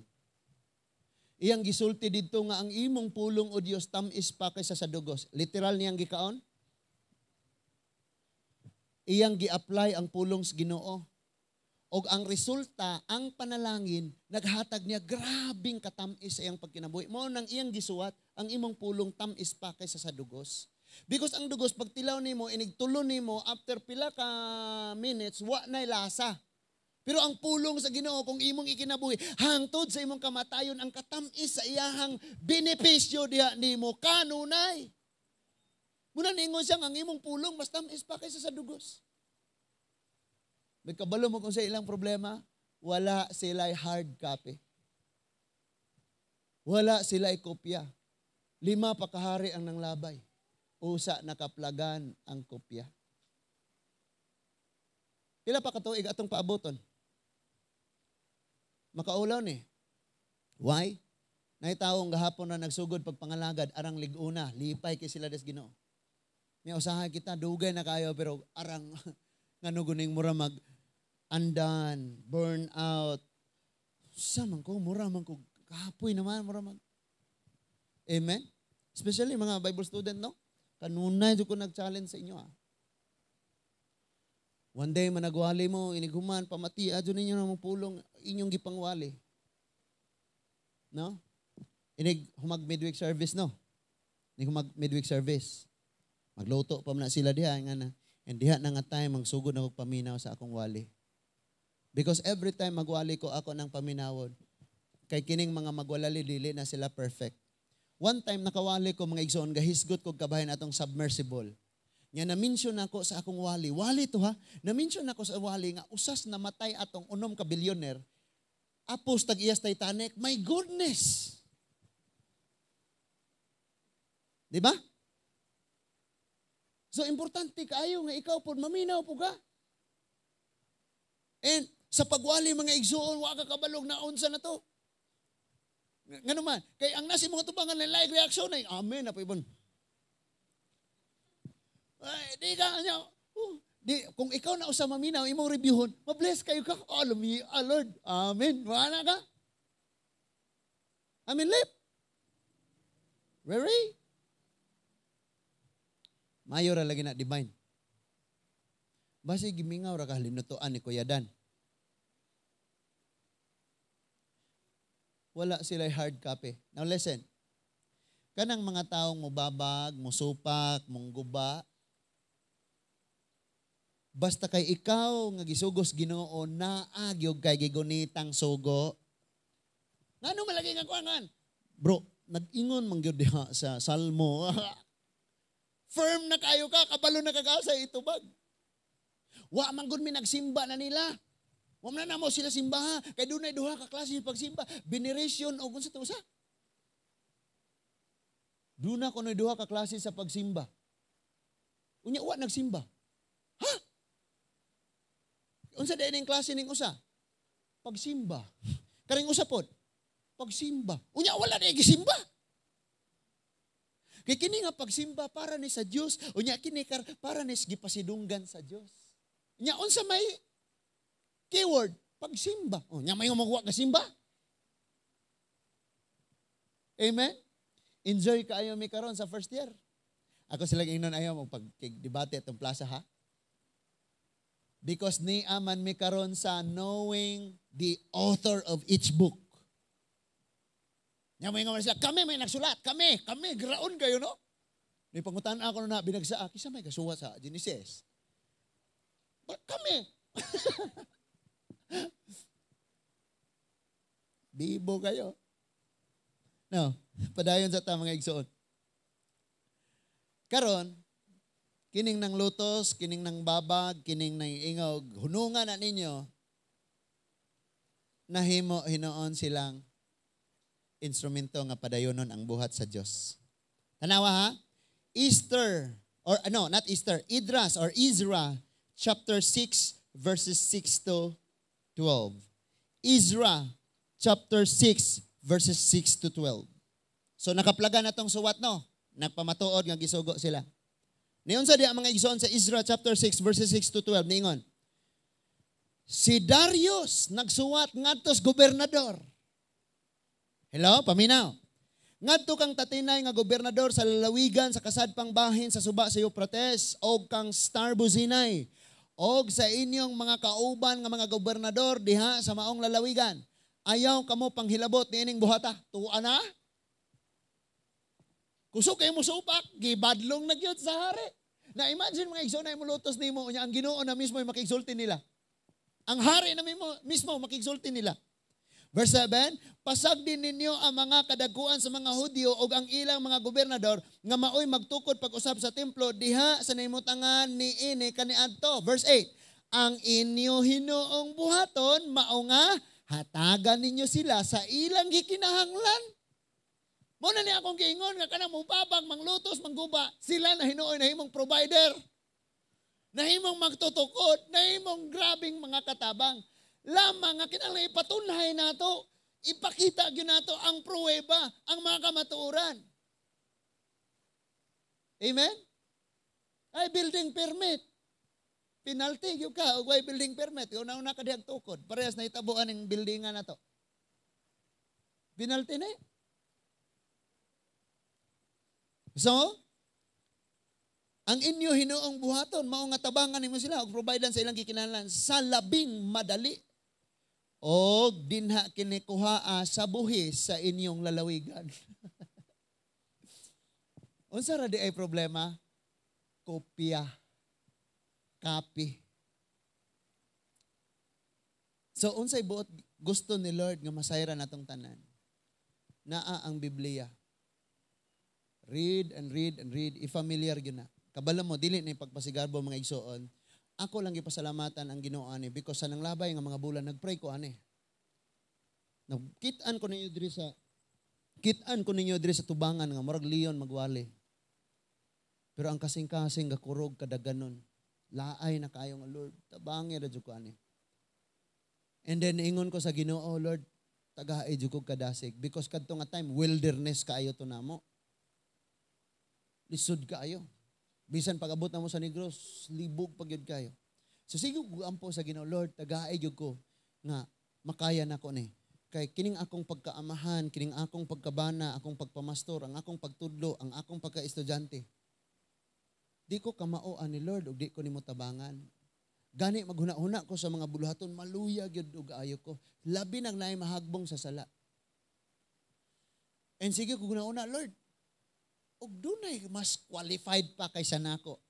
Iyang gisulti didto nga ang imong pulong o Dios tam is pa kaysa sa dugos literal niyang gikaon Iyang gi-apply ang pulong sa Ginoo o ang resulta, ang panalangin, naghatag niya grabing katamis sa iyang pagkinabuhi. Mao nang iyang gisuwat, ang imong pulong tamis pa kaysa sa dugos. Because ang dugos, pag tilaw nimo, inigtulo nimo, after pila ka minutes, wa na lasa. Pero ang pulong sa Ginoo kung imong ikinabuhi hangtod sa imong kamatayon ang katamis sa iyahang benepisyo diha nimo kanunay. Muna ningon siyang ang imong pulong mas tamis pa kaysa sa dugos. May kabalo mo kung sa ilang problema, wala sila'y hard copy. Wala sila'y kopya. Lima pakahari ang nanglabay. Usa nakaplagan ang kopya. Pila pa katuig atong paaboton? Makaulaw ni. Eh. Why? Naitawong gahapon na nagsugod pagpangalagad, arang liguna, lipay kay sila des Ginoo. May usahay kita, dugay na kayo, pero arang nga nuguning mura mag andan, burn out. Saman ko, mura man ko, kapoy naman, mura man. Amen? Especially mga Bible student, no? Kanunay, doon ko nag-challenge sa inyo, ha? Ah. One day, managwali mo, iniguman, pamati, adyo ah, ninyo na pulong, inyong gipangwali. No? Inig, humag midweek service, no? Inig humag midweek service. Magluto pa na sila diha, nga na. And diha na nga time, magsugod na paminaw sa akong wali. Because every time magwali ko ako ng paminawod, kay kining mga magwalali dili na sila perfect. One time nakawali ko mga igsoon, gahisgot ko kabahin atong submersible. Nga na-mention ako sa akong wali. Wali to ha. Na-mention ako sa wali nga usas namatay atong unom ka billionaire. Apos tag iyas Titanic. My goodness! Di ba? So importante kaayo nga ikaw po maminaw po ka. And sa pagwali mga igsuon, wa ka kabalog na unsa na to. Nga naman, kay ang nasi mga tubangan ng like reaction ay, amen na po ibon. Ay, di ka, ano, oh, di, kung ikaw na usama minaw, imong reviewon, mabless kayo ka, oh, lumi, oh, ah, Lord, amen, wala ka. Amen, lip. Very? Mayor lagi na divine. Basi gimingaw ra ka kahalinutuan ni Kuya Dan. wala sila hard copy. Now listen, kanang mga taong mubabag, musupak, mungguba, basta kay ikaw nga gisugos Ginoo na agyog kay gigunitang sugo. Ngano malagi nga kuangan? Bro, nag-ingon man diha sa Salmo. Firm na kayo ka, kabalo na kagasa itubag. Wa man gud nagsimba na nila. Huwag na namo sila simbaha. kay dunay duha ka klase sa pagsimba. Veneration o kung sa tusa. Doon na duha ka klase sa pagsimba. Unya uwa nagsimba. Ha? Unsa dahil ning klase ning usa? Pagsimba. Karing usa pod. Pagsimba. Unya wala na gisimba. Kaya kini nga pagsimba para ni sa Dios, unya kini kar para ni gipasidunggan sa Dios. Unya unsa may Keyword, pagsimba. O, oh, niya may gumawa ka simba. Amen? Enjoy ka ayaw mi karon sa first year. Ako sila ingnon ayaw mo pag debate atong plaza ha. Because ni aman mi karon sa knowing the author of each book. Nya may nga sila, kami may nagsulat, kami, kami, graon kayo, no? May pangutan ako na binagsa, ah, kisa may kasuwa sa Genesis. But kami. Bibo kayo. No, padayon sa tamang igsoon. Karon, kining ng lutos, kining ng babag, kining ng ingog, hunungan na ninyo, nahimo hinoon silang instrumento nga padayonon ang buhat sa Dios. Tanawa ha? Easter, or no, not Easter, Idras or Ezra, chapter 6, verses 6 to 12. Ezra chapter 6 verses 6 to 12. So nakaplaga na tong suwat no. Nagpamatuod nga gisugo sila. Niyon sa di ang mga igsoon sa Ezra chapter 6 verses 6 to 12 niingon. Si Darius nagsuwat ngadtos gobernador. Hello, paminaw. Ngadto kang tatinay nga gobernador sa lalawigan sa kasadpang bahin sa suba sa Euphrates og kang Star og sa inyong mga kauban nga mga gobernador diha sa maong lalawigan. Ayaw kamo panghilabot ni ining buhata. Tuwa na. Kusog kayo mo supak, gibadlong na gyud sa hari. Na imagine mga igsoon na imulutos nimo unya ang Ginoo na mismo ay makigsulti nila. Ang hari na mismo, mismo makigsulti nila. Verse 7, Pasag din ninyo ang mga kadaguan sa mga Hudyo o ang ilang mga gobernador nga maoy magtukod pag-usab sa templo diha sa naimutangan ni ini kaniadto. Verse 8, Ang inyo hinuong buhaton mao nga hatagan ninyo sila sa ilang gikinahanglan. Mo na ni akong giingon nga kanang mupabang manglutos mangguba sila na hinuoy na himong provider. Na Nahimong magtutukod, na imong grabing mga katabang lamang nga kinahanglan ipatunhay nato, ipakita gyud nato ang pruweba, ang mga kamatuoran. Amen? Ay building permit. Penalty gyud ka og way building permit, una una ka diyang tukod. Parehas na itabuan ng buildingan nato. Penalty ni. So, ang inyo hinuong buhaton maong atabangan tabangan nimo sila og provide sa ilang gikinahanglan sa labing madali o dinha kinikuha sa buhis sa inyong lalawigan. Unsa ra di ay problema? Kopya. Copy. So unsay buot gusto ni Lord nga masayra natong tanan? Naa ang Biblia. Read and read and read. i-familiar gyud na. Kabalo mo dili na pagpasigarbo mga igsoon ako lang gipasalamatan ang Ginoo ani because sa nang labay nga mga bulan nagpray ko ani. Nagkitan ko ninyo diri sa kitaan ko ninyo diri sa tubangan nga murag leon magwali. Pero ang kasing-kasing gakurog kadaganon. Laay na kayo nga oh, Lord, tabangi ra jud ko ani. And then ingon ko sa Ginoo, oh, Lord, tagahay jud ko kadasig because kadto nga time wilderness kaayo to namo. Lisod kaayo. Bisan pag-abot na mo sa Negros, libog pag yun kayo. So siguguan ampo sa Ginoo, Lord, tagaay yun ko nga makaya na ko ni. Kay kining akong pagkaamahan, kining akong pagkabana, akong pagpamastor, ang akong pagtudlo, ang akong pagkaestudyante. Di ko kamaoan ni Lord, ug di ko nimo tabangan. Gani maghuna-huna ko sa mga buluhaton, maluya gyud ug ayo ko. Labi nang naay mahagbong sa sala. And sige ko una Lord, ug dunay mas qualified pa kaysa nako.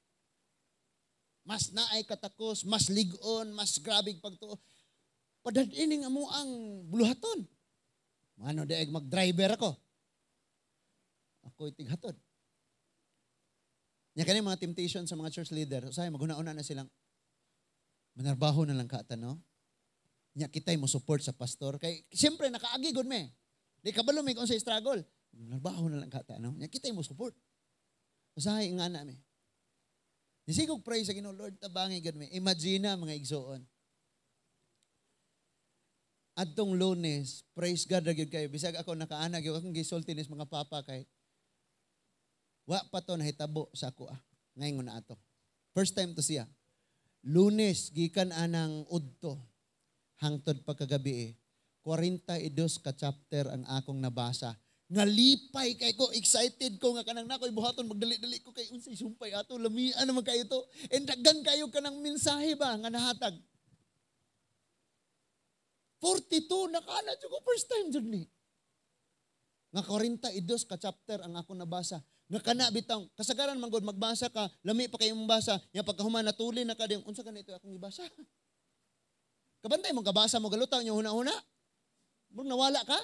Mas naay katakos, mas ligon, mas grabing pagtuo. Padad ini nga mo ang buluhaton. Mano daig mag-driver ako. Ako itighatod. Nya kani mga temptation sa mga church leader, usay maguna-una na silang manarbaho na lang ka no? Nya kitay mo support sa pastor kay siyempre nakaagi gud me. Di kabalo may kung sa struggle. Nagbaho na lang kata, no? Nya kita mo support. Usahay nga nami. Nisigog pray sa Ginoo, Lord, tabangi gad mi. Imagina, mga igsoon. Adtong lunes, praise God ra gyud kayo. Bisag ako nakaanag, gyud akong gisulti nis mga papa kay wa pa to nahitabo sa ako ah. Ngayon na ato. First time to siya. Lunes, gikan anang udto. Hangtod pagkagabi eh. 42 ka chapter ang akong nabasa nga lipay kay ko excited ko nga kanang nakoy buhaton magdali-dali ko kay unsay sumpay ato lamian man kay ito and daghan kayo kanang mensahe ba nga nahatag 42 nakala jud ko first time jud ni nga 42 ka chapter ang ako nabasa nga kana bitaw kasagaran man gud magbasa ka lami pa kayo mabasa nya pagkahuman natuli na kadayong unsa kanito akong gibasa kabantay mo kabasa mo galutaw nya huna-huna murag nawala ka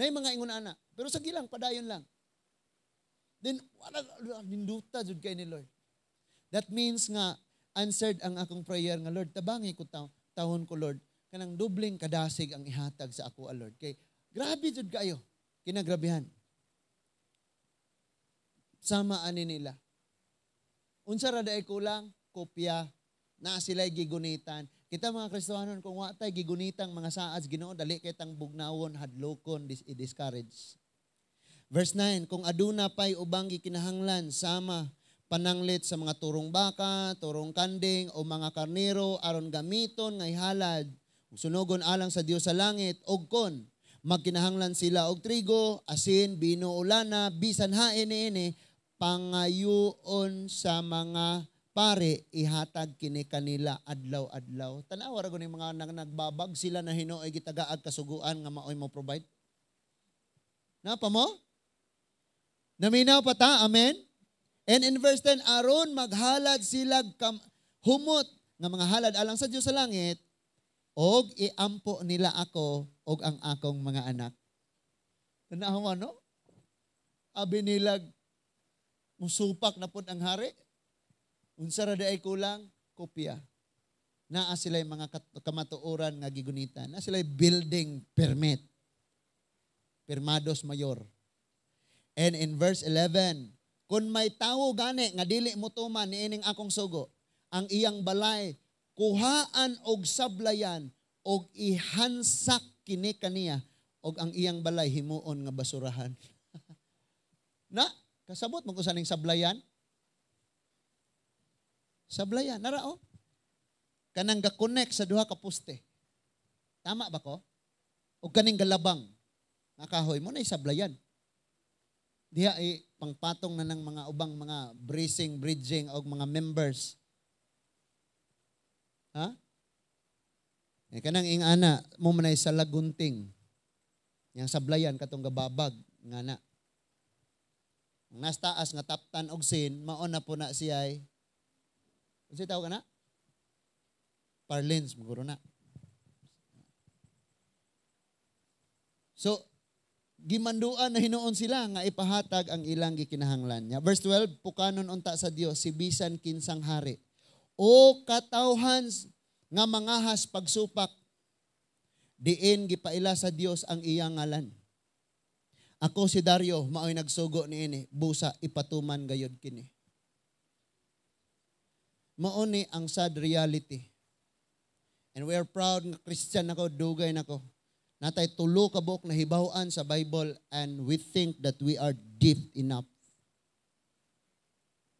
Nay mga ingon ana. Pero sa gilang padayon lang. Then wala ninduta jud kay ni Lord. That means nga answered ang akong prayer nga Lord tabangi ko taw tahon ko Lord kanang dubling kadasig ang ihatag sa ako ah, Lord. Kay grabe jud kayo. Kinagrabihan. Sama ani nila. Unsa ra day kulang? Kopya na sila'y gigunitan Kita mga Kristohanon, kung watay, gigunitang mga saad, ginoo, dali kitang bugnawon, hadlokon, dis- i-discourage. Verse 9, kung aduna pa'y ubang gikinahanglan, sama, pananglit sa mga turong baka, turong kanding, o mga karnero, aron gamiton, ngay halad, sunogon alang sa Dios sa langit, og kon, magkinahanglan sila og trigo, asin, bino, ulana, bisan hain ni ini, pangayoon sa mga pare ihatag kini kanila adlaw-adlaw. Tanaw ra yung mga nang nagbabag sila na hinuoy gitagaag kasuguan nga maoy mo provide. Napa mo? Naminaw pa ta, amen. And in verse 10 aron maghalad sila kam humot nga mga halad alang sa Dios sa langit og iampo nila ako og ang akong mga anak. Tanaw no? Abi nilag musupak na pud ang hari Unsa ra ay kulang? Kopya. Naa sila'y mga kamatuoran nga gigunita. Naa sila'y building permit. Permados mayor. And in verse 11, kung may tawo gani nga dili mo tuman niining akong sugo, ang iyang balay kuhaan og sablayan og ihansak kini kaniya og ang iyang balay himuon nga basurahan. na kasabot mo kusaning sablayan Sablaya, narao. Oh. Kanang ga-connect sa duha ka poste. Tama ba ko? O kaning galabang. Nakahoy mo na isablayan. Diha ay eh, pangpatong na ng mga ubang mga bracing, bridging, o mga members. Ha? E kanang ingana, mo manay sa lagunting. Yang sablayan katong gababag nga na. Ang nastaas nga taptan og sin, mao na po na siya ay Unsa tawag kana? Parlance maguro na. So, gimanduan na hinuon sila nga ipahatag ang ilang gikinahanglan niya. Verse 12, pukanon unta sa Dios si bisan kinsang hari. O katawhan nga mga has pagsupak diin gipaila sa Dios ang iyang ngalan. Ako si Dario, maoy nagsugo ni ini, busa ipatuman gayod kini mauni ang sad reality. And we are proud na Christian ako, dugay nako. Natay tulo ka buok na hibawan sa Bible and we think that we are deep enough.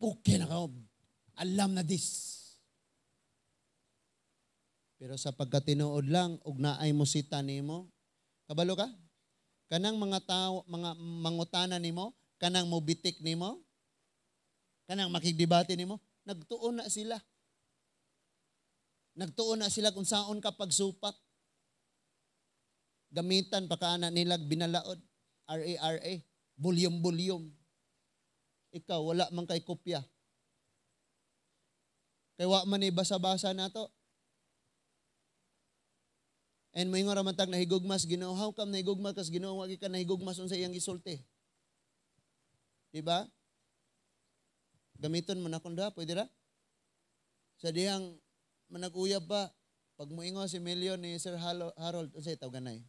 Puke na ka, oh. alam na this. Pero sa pagkatinuod lang, ug naay mo si mo. kabalo ka? Kanang mga tao, mga mangutana nimo, kanang mobitik nimo, kanang makigdibate nimo, nagtuo na sila. Nagtuo na sila kung saon ka pagsupak. Gamitan pa kaana nila binalaod. RA-RA. Bulyom-bulyom. Ikaw, wala man kay kopya. Kaya wa man ibasa-basa na to. And may nga ramantag nahigugmas Ginoo. How come nahigugmas kas Ginoo? Wagi ka nahigugmas unsa iyang gisulti. Diba? Gamiton man akong da, pwede ra? Sa diyang managuyab ba, pag muingo si Emilio ni Sir Harold, unsay taw ganay?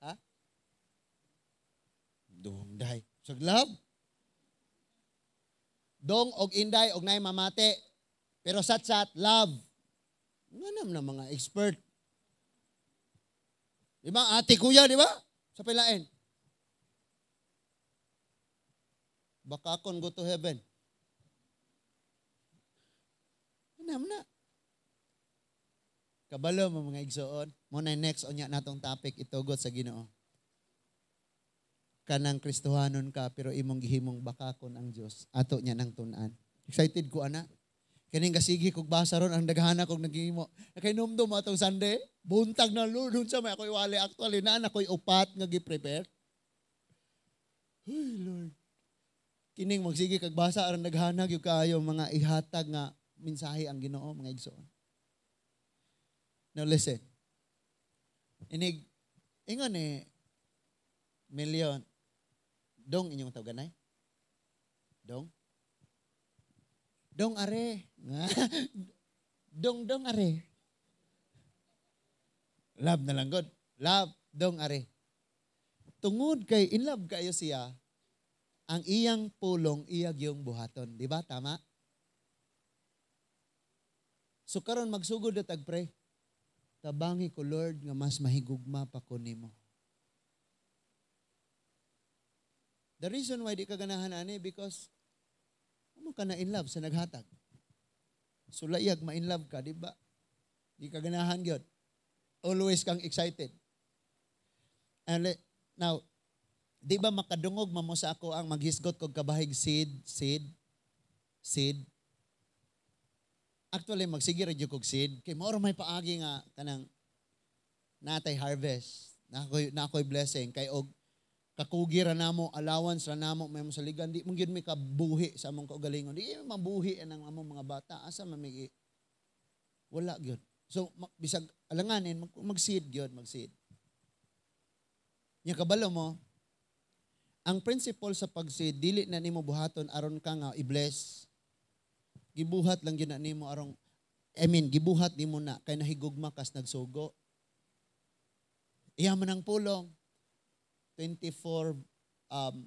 Ha? Dong day. Saglab. Dong og inday og nay mamate. Pero sat-sat, love. Nga na mga expert. Di ba? Ate kuya, di ba? Sa pilain. Baka akon go to heaven. Anam na. Kabalo mo mga igsoon. Muna next unya natong topic itugot sa Ginoo. Kanang Kristohanon ka pero imong gihimong baka kon ang Dios ato niya nang tunan. Excited ko ana. Kaning kasigi kog basa ron ang daghana kog nagimo. Kay numdum atong Sunday, buntag na lulun sa may ako'y wali actually na anak ko'y upat nga gi-prepare. Hey Lord kining magsige kag basa aron naghanag yung kaayo mga ihatag nga mensahe ang Ginoo mga igsoon. Now listen. Inig ingon ni eh, million dong inyong tawganay. Dong. Dong are. dong dong are. Love na lang God. Love dong are. Tungod kay in love kayo siya, ang iyang pulong iyag yung buhaton. Di ba? Tama? So karon magsugod at agpray. Tabangi ko Lord nga mas mahigugma pa ko nimo. The reason why di ka ganahan ani because amo ka na in love sa naghatag. So laiyag ma in love ka, di ba? Di ka ganahan gyud. Always kang excited. And now, Di ba makadungog mamo sa ako ang maghisgot kog kabahig seed, seed, seed. Actually, magsige radyo kog seed. Kay maoro may paagi nga kanang natay harvest. na nakoy blessing. Kay og kakugi ra namo allowance ra namo may mo saligan di mo gyud may kabuhi sa among kaugalingon di mabuhi ang among mga bata asa mamigi wala gyud so bisag alanganin mag, magseed gyud magseed nya kabalo mo ang principle sa pagseed, dili na nimo buhaton aron ka nga i-bless. Gibuhat lang yun na nimo aron, I mean, gibuhat nimo na, kay nahigugma kas nagsugo. Iya man ang pulong. 24, um,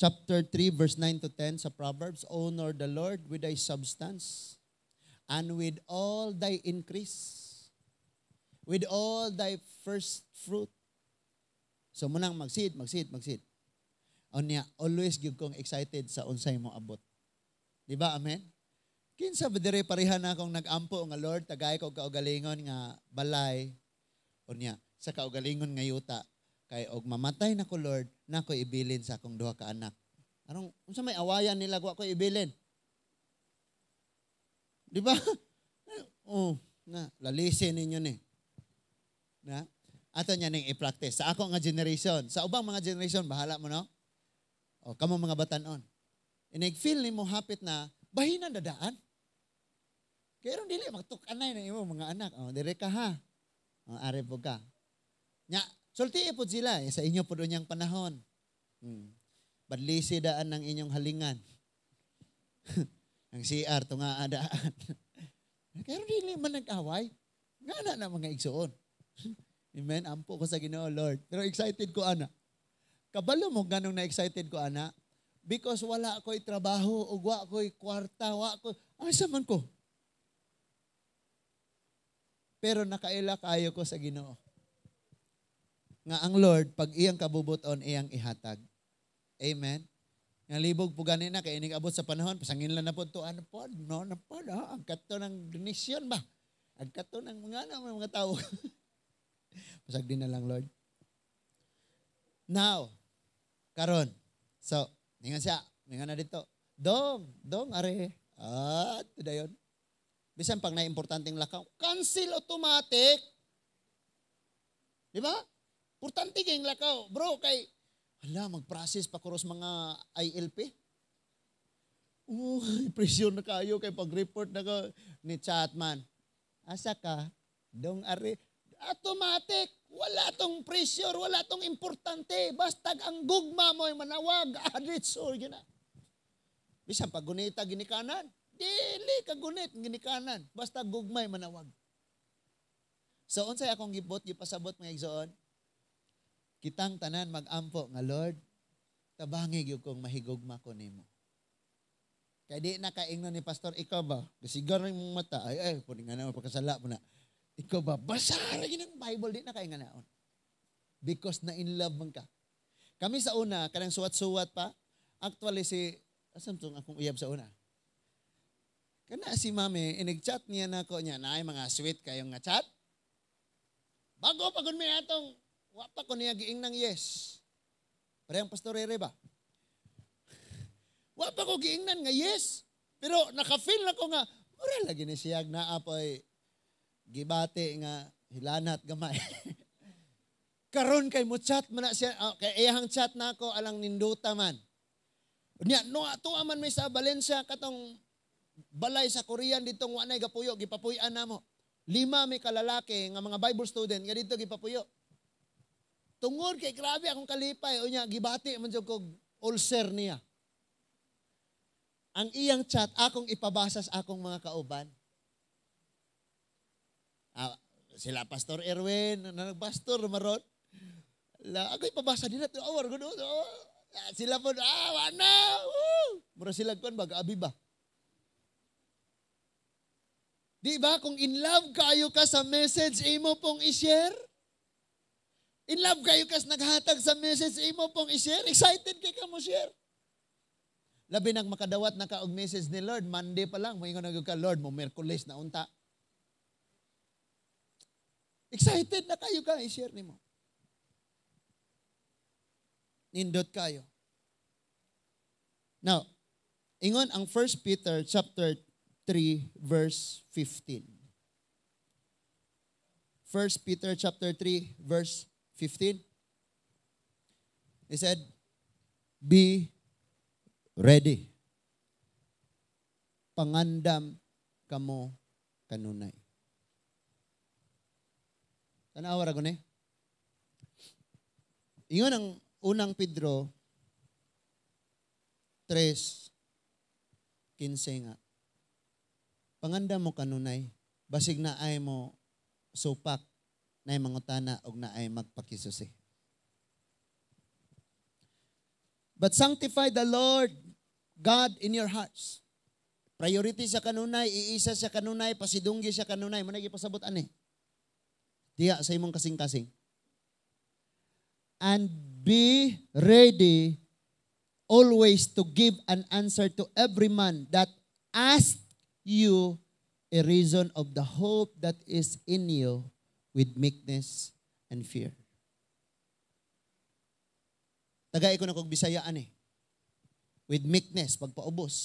chapter 3, verse 9 to 10 sa Proverbs, Honor the Lord with thy substance and with all thy increase, with all thy first fruit So munang magsid, magsid, magsid. O always give kong excited sa unsay mo abot. Di ba? Amen? Kinsa ba dire pareha na akong nagampo nga Lord, tagay ko kaugalingon nga balay. O sa kaugalingon nga yuta. Kay og mamatay na ko Lord, na ko ibilin sa akong duha ka anak. Anong, unsa may awayan nila ko ibilin? Di ba? oh, na, lalisin ninyo ni. Na, ato niya ning i-practice. Sa ako nga generation, sa ubang mga generation, bahala mo no? O kamo mga batanon. Inigfeel ni mo hapit na bahinan dadaan. Kaya ron dili magtukan na imo mga anak. O dire ka ha. O are po ka. Nya sulti po sila eh, sa inyo po doon yang panahon. Hmm. Badlisi daan ng inyong halingan. Ang CR to nga adaan. Ah, Kaya ron dili man nag-away. Nga na na mga igsuon. Amen. Ampo ko sa Ginoo, Lord. Pero excited ko ana. Kabalo mo ganong na excited ko ana because wala ko'y trabaho ug wa ko'y kwarta, wa ko ay isa man ko. Pero nakaila kayo ko sa Ginoo. Nga ang Lord pag iyang kabubuton iyang ihatag. Amen. Nga libog po ganin na, kaya abot sa panahon, pasangin lang na po ito, ano po, no, na po, no, ang kato ng donation ba? Ang kato ng mga, ano, mga tao. Pasag din na lang, Lord. Now, karon. So, ningan siya, ningan na dito. Dong, dong, are. Ah, dayon. Bisan pang naimportanteng lakaw, cancel automatic. Di ba? Importante kayong lakaw. Bro, kay, hala, mag-process pa kuros mga ILP. Uy, pressure na kayo kay pag-report na ka ni Chatman. Asa ka? Dong are automatic. Wala tong pressure, wala tong importante. Basta ang gugma mo ay manawag, adritso, yun na. Bisan pag gunita, ginikanan. Dili ka gunit, ginikanan. Basta gugma'y manawag. So, unsay akong gibot, pasabot mga igsoon. Kitang tanan magampo nga Lord, tabangig yung kong mahigugma ko nimo. Kaya di na ni Pastor, ikaw ba? Kasi garoy mong mata, ay, ay, pwede nga naman, pagkasala mo na. Ikaw ba, basahan na ng Bible, di na kaya nga naon. Because na in love man ka. Kami sa una, kanang suwat-suwat pa, actually si, asan itong akong uyab sa una? Kana si mami, inag-chat niya na ko niya, na ay mga sweet kayong nga chat. Bago pa kun may atong, wapa ko niya giing ng yes. Pero Pastor pastorere ba? wapa ko giingnan nga yes. Pero nakafeel na ko nga, mura lagi ni siyag na apoy gibati nga hilanat gamay. Karon kay mo chat man siya, oh, kay iyang chat na ako alang ninduta man. Nya no ato aman may sa Valencia katong balay sa Korean ditong wanay gapuyo gipapuy-an namo. Lima may kalalaki nga mga Bible student nga dito gipapuyo. Tungod kay grabe akong kalipay unya gibati man jud kog ulcer niya. Ang iyang chat akong ipabasa sa akong mga kauban. Ah, sila Pastor Erwin, na nagpastor maron. La, ako'y pabasa nila. Awar ko oh, ah, Sila po, ah, wana, woo! Mura sila kuan baga abi Di ba, kung in love kayo ka sa message, imo pong i-share? In love kayo kas naghatag sa message, imo pong i-share? Excited kay ka mo share? Labi nang makadawat na ka og message ni Lord, Monday pa lang, moingon na ka, Lord, mo Merkulis na unta. Excited na kayo ka, i-share nimo. Nindot kayo. Now, ingon ang 1 Peter chapter 3 verse 15. 1 Peter chapter 3 verse 15. He said, "Be ready." Pangandam kamo kanunay. Tanawa ra gune. Ingon ang unang Pedro 3:15 nga. Panganda mo kanunay, basig na ay mo supak na ay mangutana og na ay magpakisusi. But sanctify the Lord God in your hearts. Priority sa kanunay, iisa sa kanunay, pasidunggi sa kanunay. Muna gipasabot ani. Eh. Diya sa imong kasing-kasing. And be ready always to give an answer to every man that ask you a reason of the hope that is in you with meekness and fear. Tagay ko na kog bisayaan eh. With meekness, pagpaubos.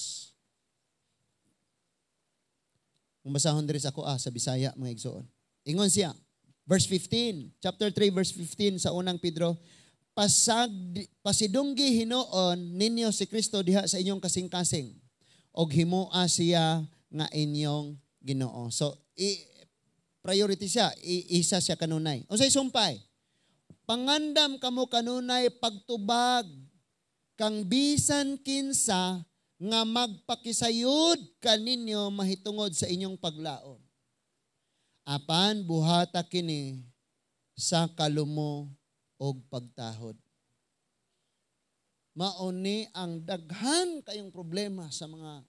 Kung basahon diri sa ako ah, sa Bisaya, mga igsoon. Ingon siya, Verse 15, chapter 3 verse 15 sa unang Pedro, pasag pasidunggi hinoon ninyo si Kristo diha sa inyong kasing-kasing og himua siya nga inyong Ginoo. So i priority siya, I, isa siya kanunay. Unsay sumpay? Pangandam kamo kanunay pagtubag kang bisan kinsa nga magpakisayod kaninyo mahitungod sa inyong paglaon apan buhata kini sa kalumo og pagtahod. Mauni ang daghan kayong problema sa mga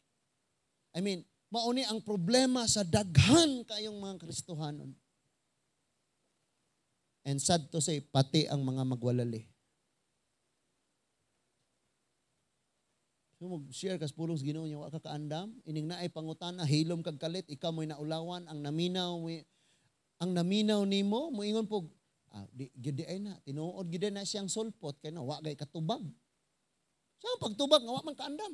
I mean, mauni ang problema sa daghan kayong mga Kristohanon. And sad to say, pati ang mga magwalali. So mag-share kas pulong sa Ginoo niya wa ka kaandam, ining naay pangutana hilom kag kalit ikaw moy naulawan ang naminaw may, ang naminaw nimo moingon po, ah, di gyud ay na tinuod gyud na siyang solpot, kay na wa gay katubag. Sa so, pagtubag nga wa man kaandam.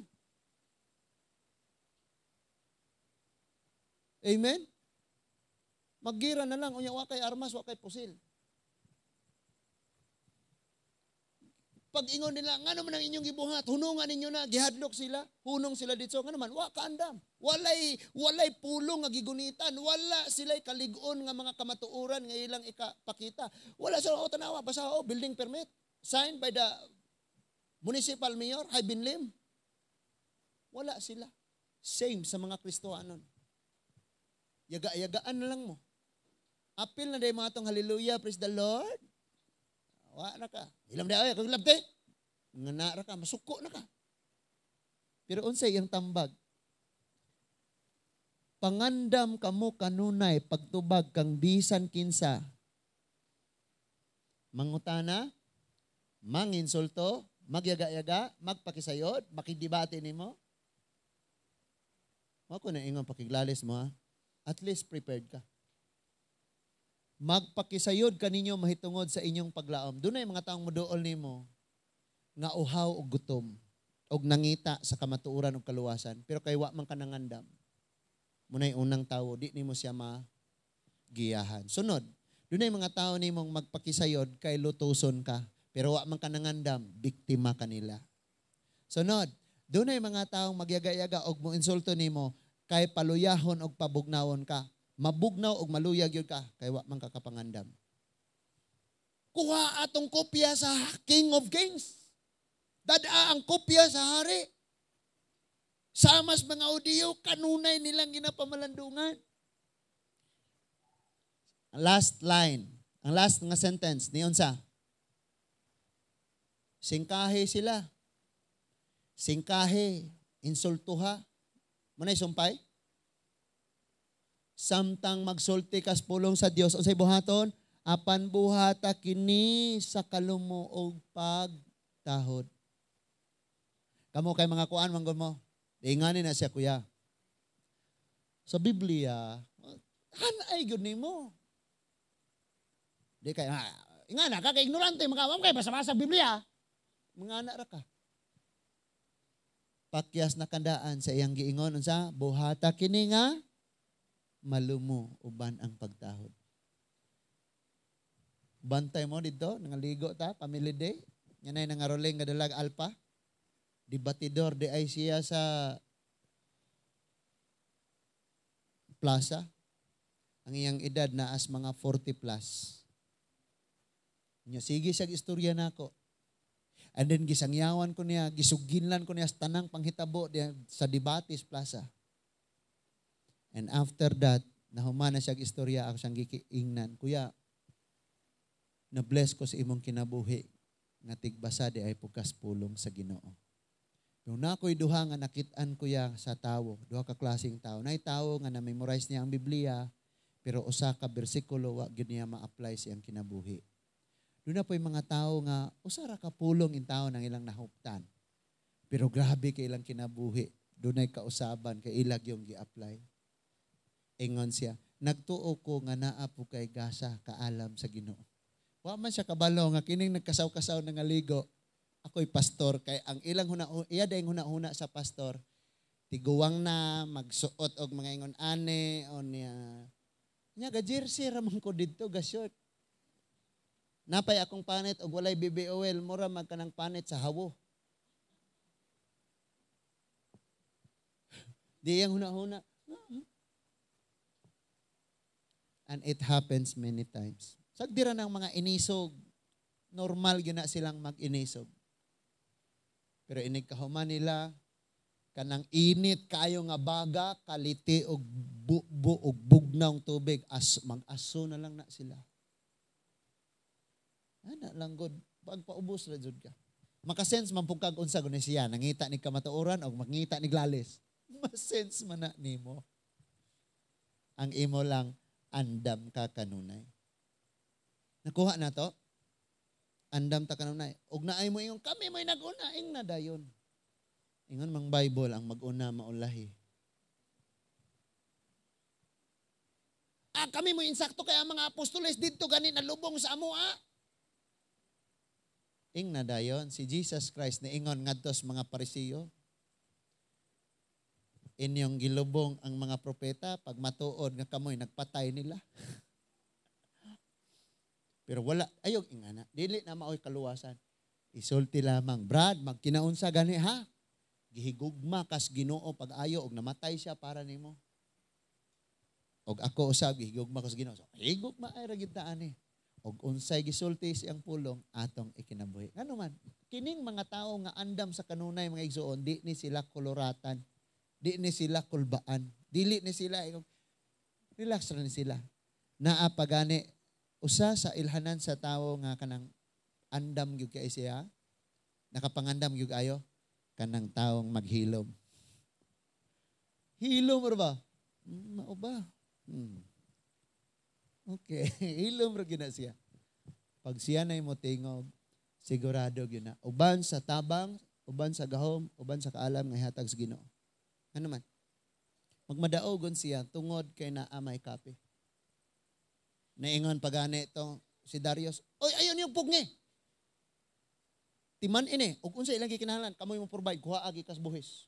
Amen. Maggira na lang unya wa kay armas wa kay pusil. pag-ingon nila, nga naman ang inyong ibuhat, hunungan ninyo na, gihadlok sila, hunong sila dito, nga naman, wa andam. Walay, walay pulong nga gigunitan, wala sila'y kaligon nga mga kamatuuran nga ilang ikapakita. Wala sila, o tanawa, basta o, oh, building permit, signed by the municipal mayor, Ibin Lim. Wala sila. Same sa mga Kristohanon. Yaga-yagaan na lang mo. Apil na day mga tong hallelujah, praise the Lord. Wa na ka. Ilam di ay, kung labte, nga na ka, masuko na ka. Pero unsay yung tambag. Pangandam ka mo kanunay pagtubag kang bisan kinsa. Mangutana, manginsulto, magyaga-yaga, magpakisayod, makidibate nimo. Mao ko na ingon pakiglales mo ha. Ah. At least prepared ka magpakisayod kaninyo mahitungod sa inyong paglaom. Dunay mga taong moduol nimo nga uhaw og gutom og nangita sa kamatuoran og kaluwasan pero kay wa man kanangandam. Munay unang tawo di nimo siya ma giyahan. Sunod, dunay mga tao nimong magpakisayod kay lutuson ka pero wa man kanangandam, biktima kanila. Sunod, dunay mga taong magyagayaga og mo insulto nimo kay paluyahon og pabugnawon ka mabugnaw og maluyag yun ka, kay wa man kakapangandam. Kuha atong kopya sa King of Kings. Dadaa ang kopya sa hari. Sa mga audio, kanunay nilang ginapamalandungan. Ang last line, ang last nga sentence, niyon sa, singkahe sila, singkahe, insultuha, manay sumpay, samtang magsulti kas pulong sa Dios unsay buhaton apan buhata kini sa kalumo og pagtahod kamo kay mga kuan manggol mo dinganin na siya kuya sa Biblia hanay gud nimo di kay ah, ingana ka kay ignorante mga kay basa-basa Biblia mga anak ra ka pakyas na kandaan sa iyang giingon unsa buhata kini nga malumo uban ang pagtahod. Bantay mo dito, nangaligo ta, family day. Yanay nangaroling nga dalag alpa. Di batidor, di ay siya sa plaza. Ang iyang edad na as mga 40 plus. Nya sige sa istorya nako. Na And then gisangyawan ko niya, gisugginlan ko niya sa tanang panghitabo diya sa Dibatis Plaza. And after that, nahumana siya istorya ako siyang gikiingnan. Kuya, na-bless ko sa si imong kinabuhi nga tigbasa di ay pukas pulong sa Ginoo. Nung nakoy duha nga nakitaan kuya sa tawo, duha ka klaseng tawo. Nay tawo nga na-memorize niya ang Biblia, pero usa ka bersikulo wa gid niya ma-apply sa iyang kinabuhi. Doon na po mga tao nga, usara ka pulong in tao ng ilang nahuptan. Pero grabe kay ilang kinabuhi. Doon ay kausaban kay ilag yung gi-apply. Ingon siya, nagtuo ko nga naa po kay gasa kaalam sa Ginoo. Wa man siya kabalo nga kining nagkasaw-kasaw nga ligo. Ako'y pastor kay ang ilang huna iya dayong huna-huna sa pastor tiguwang na magsuot og mga ingon ane o niya nya ga jersey ramon ko didto ga short napay akong panit og walay BBOL mura magkanang panit sa hawo diyang huna-huna mm, mm, And it happens many times. Sagdira ng mga inisog, normal yun na silang mag-inisog. Pero inigkahuman nila, kanang init kayo nga baga, kaliti og bubo og bugnang tubig, as, mag-aso na lang na sila. Ana lang god pagpaubos ra jud ka. Makasense man pug kag unsa guni siya, nangita ni kamatuoran og makita ni glalis. Masense man na nimo. Ang imo lang andam ka kanunay. Nakuha na to? Andam ta kanunay. Og mo ingon kami may naguna ing na dayon. Ingon mang Bible ang maguna maulahi. Ah, kami mo insakto kay ang mga apostoles didto ganin na lubong sa amo ah. Ing na dayon si Jesus Christ na ingon ngadto sa mga Parisiyo inyong gilubong ang mga propeta, pag matuod nga kamoy, nagpatay nila. Pero wala, ayog ingana, dili na maoy kaluwasan. Isulti lamang, Brad, magkinaunsa gani ha? Gihigugma kas ginoo pag-ayo, og namatay siya para nimo. Og ako usab, gihigugma kas ginoo. So, higugma ay ra ragitaan eh. Og unsay gisulti siyang pulong, atong ikinabuhi. Ano man, kining mga tao nga andam sa kanunay mga igsuon di ni sila koloratan Di ni sila kulbaan. Dili ni sila. Relax ra ni sila. Naapagani. usa sa ilhanan sa tawo nga kanang andam gyud kay siya. Nakapangandam gyud ayo kanang taong maghilom. Hilom ba? Hmm, mao ba? Hmm. Okay, hilom ra gina siya. Pag siya na mo tingog, sigurado gyud na uban sa tabang, uban sa gahom, uban sa kaalam nga hatag sa Ginoo. Ano man. Magmadaogon siya tungod kay na amay kape. Naingon pagani to si Darius, Oy, ayon yung pugngi! Timan ini, ug unsa ilang gikinahanglan, kamoy mo provide kuha agi kas buhis.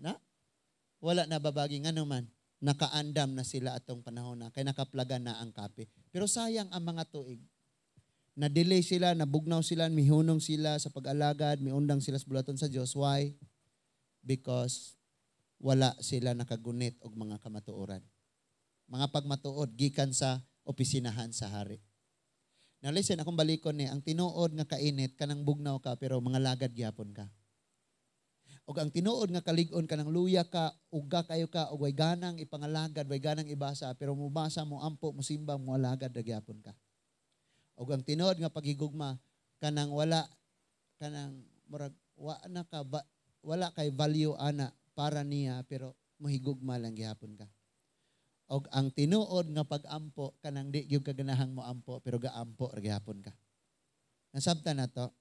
Na? Wala na babagi ngano man nakaandam na sila atong panahon na kay nakaplaga na ang kape. Pero sayang ang mga tuig na delay sila, nabugnaw sila, mihunong sila sa pag-alagad, miundang sila sa bulaton sa Diyos. Why? because wala sila nakagunit og mga kamatuoran. Mga pagmatuod gikan sa opisinahan sa hari. Now listen, akong balikon ni, ang tinuod nga kainit, kanang bugnaw ka, pero mga lagad gyapon ka. O ang tinuod nga kalig-on kanang luya ka, uga kayo ka, o way ganang ipangalagad, way ganang ibasa, pero mubasa mo ampo, mo simba, mo alagad, gyapon ka. O ang tinuod nga paghigugma, kanang wala, kanang murag, wa na ka, ba, wala kay value ana para niya pero mohigugma lang gihapon ka. Og ang tinuod nga pag-ampo kanang di gyud kaganahang mo ampo pero gaampo ra gihapon ka. Nasabta na to.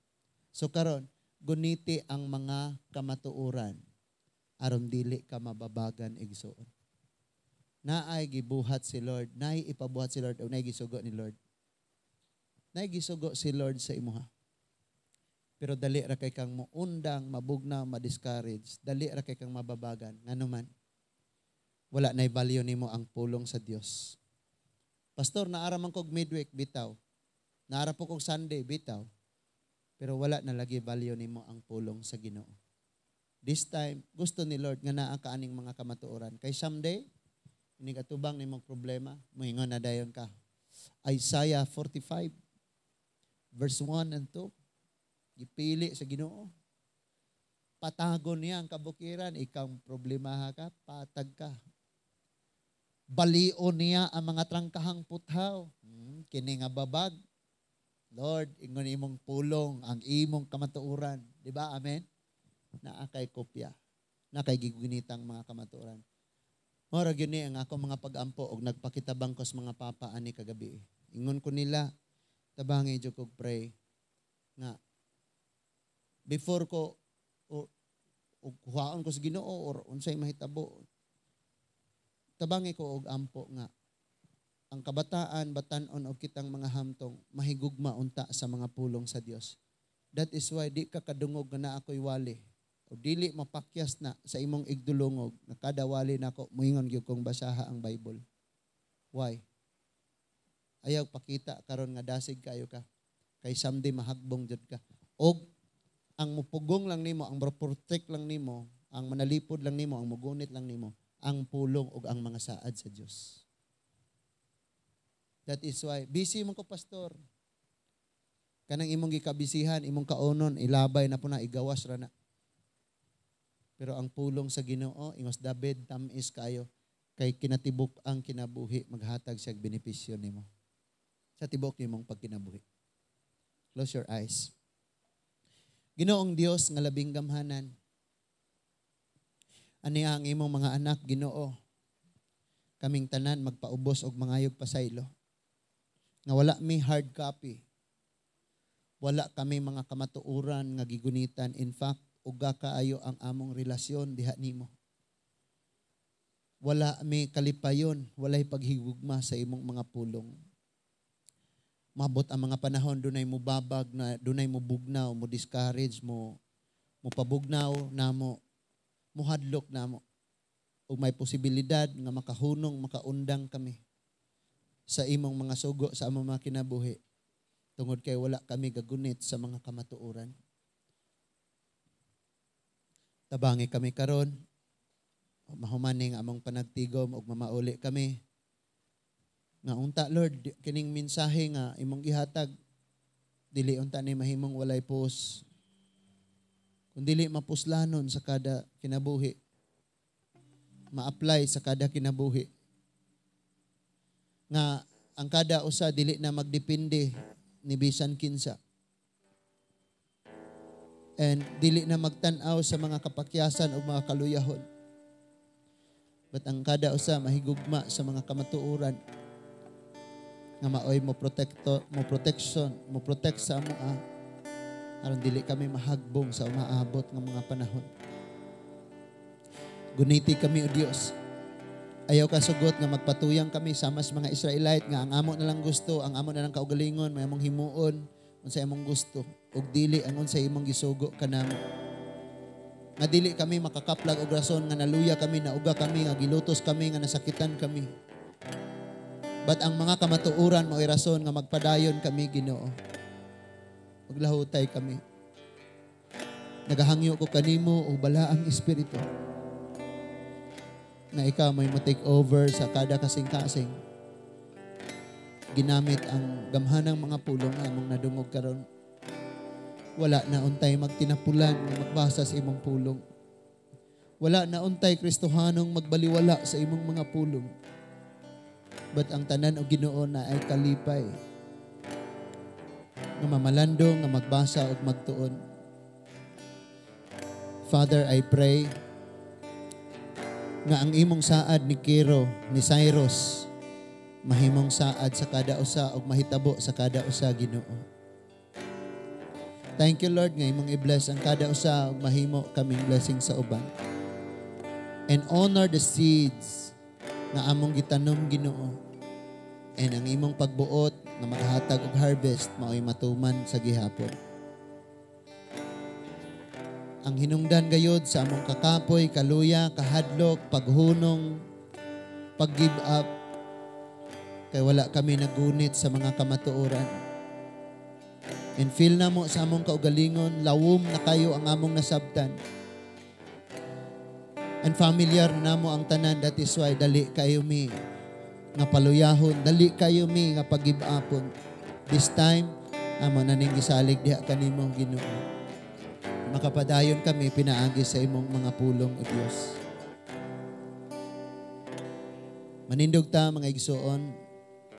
So karon guniti ang mga kamatuoran aron dili ka mababagan igsuon. Naay gibuhat si Lord, naay ipabuhat si Lord naay gisugo ni Lord. Naay gisugo si Lord sa imuha. Pero dali ra kay kang muundang, mabugna, ma-discourage. Dali ra kay kang mababagan. Nga naman, wala na'y value nimo ang pulong sa Diyos. Pastor, naaraman kog midweek, bitaw. Naara po kog Sunday, bitaw. Pero wala na lagi value nimo ang pulong sa Ginoo. This time, gusto ni Lord nga naa ka aning mga kamatuoran. Kay someday, inigatubang ni mong problema, muingon na dayon ka. Isaiah 45, verse 1 and 2. Gipili sa ginoo. Patagon niya ang kabukiran, ikang problemaha ka, patag ka. Balion niya ang mga trangkahang puthaw, hmm, kini babag. Lord, ingon imong pulong ang imong kamatuoran. Di ba? Amen? Naa kay kopya. Na kay gigunitang mga kamatuoran. Mora gyud ni ang ako mga pagampo og nagpakitabang ko sa mga papa ani kagabi. Ingon ko nila, tabangi jud pray nga before ko o, o kuhaon ko sa Ginoo or unsay mahitabo tabangi ko og ampo nga ang kabataan batan-on og kitang mga hamtong mahigugma unta sa mga pulong sa Dios that is why di ka kadungog na ako'y wali o dili mapakyas na sa imong igdulungog na kada wali nako na moingon gyud kong basaha ang Bible why ayaw pakita karon nga dasig kayo ka kay someday mahagbong jud ka og ang mupugong lang nimo, ang protect lang nimo, ang manalipod lang nimo, ang mugunit lang nimo, ang pulong o ang mga saad sa Diyos. That is why, busy mo ko, pastor. Kanang imong gikabisihan, imong kaonon, ilabay na po na, igawas ra na. Pero ang pulong sa ginoo, ingos David, tamis kayo, kay kinatibok ang kinabuhi, maghatag siya benepisyo nimo. Sa tibok nimong pagkinabuhi. Close your eyes. Ginoong Dios nga labing gamhanan. Ani ang imong mga anak, Ginoo. Kaming tanan magpaubos og mangayog pasaylo. Nga wala mi hard copy. Wala kami mga kamatuoran nga gigunitan. In fact, uga kaayo ang among relasyon diha nimo wala mi kalipayon, walay paghigugma sa imong mga pulong mabot ang mga panahon dunay mo babag na dunay mo bugnaw mo discourage mo mo pabugnaw namo mo hadlok namo ug may posibilidad nga makahunong makaundang kami sa imong mga sugo sa among mga kinabuhi tungod kay wala kami gagunit sa mga kamatuoran tabangi kami karon mahumaning among panagtigom ug mamauli kami nga unta Lord kining mensahe nga imong gihatag dili unta ni mahimong walay pos kun dili mapuslanon sa kada kinabuhi ma-apply sa kada kinabuhi nga ang kada usa dili na magdepende ni bisan kinsa and dili na magtan-aw sa mga kapakyasan o mga kaluyahon but ang kada usa mahigugma sa mga kamatuoran nga maoy mo protekto, mo protection, mo protect sa amo ah. aron dili kami mahagbong sa umaabot ng mga panahon. Guniti kami o Dios. Ayaw ka sugot nga magpatuyang kami sa mas mga Israelite nga ang amo na lang gusto, ang amo na lang kaugalingon, may among himuon, unsa imong gusto ug dili ang unsa imong gisugo kanamo. Nga dili kami makakaplag og rason nga naluya kami, nauga kami, nga gilutos kami, nga nasakitan kami. But ang mga kamatuuran mo rason nga magpadayon kami Ginoo. Maglahutay kami. Nagahangyo ko kanimo og balaang espiritu na ikaw may mo take over sa kada kasing-kasing. Ginamit ang gamhanang mga pulong among nadungog karon. Wala na untay magtinapulan magbasa sa imong pulong. Wala na untay Kristohanong magbaliwala sa imong mga pulong But ang tanan o ginoo na ay kalipay. Nga mamalandong, nga magbasa o magtuon. Father, I pray nga ang imong saad ni Kiro, ni Cyrus, mahimong saad sa kada usa o mahitabo sa kada usa ginoo. Thank you Lord nga imong i-bless ang kada usa mahimo kaming blessing sa uban. And honor the seeds na among gitanom Ginoo. And ang imong pagbuot na maghatag og harvest mao'y matuman sa gihapon. Ang hinungdan gayod sa among kakapoy, kaluya, kahadlok, paghunong, pag-give up, kay wala kami nagunit sa mga kamatuoran. And feel na mo sa among kaugalingon, lawom na kayo ang among nasabtan. And familiar na mo ang tanan, that is why dali kayo mi nga paluyahon, dali kayo mi nga pagibapon. This time, amo naning ning gisalig diha kanimo Ginoo. Makapadayon kami pinaagi sa imong mga pulong o Dios. Manindog ta mga igsuon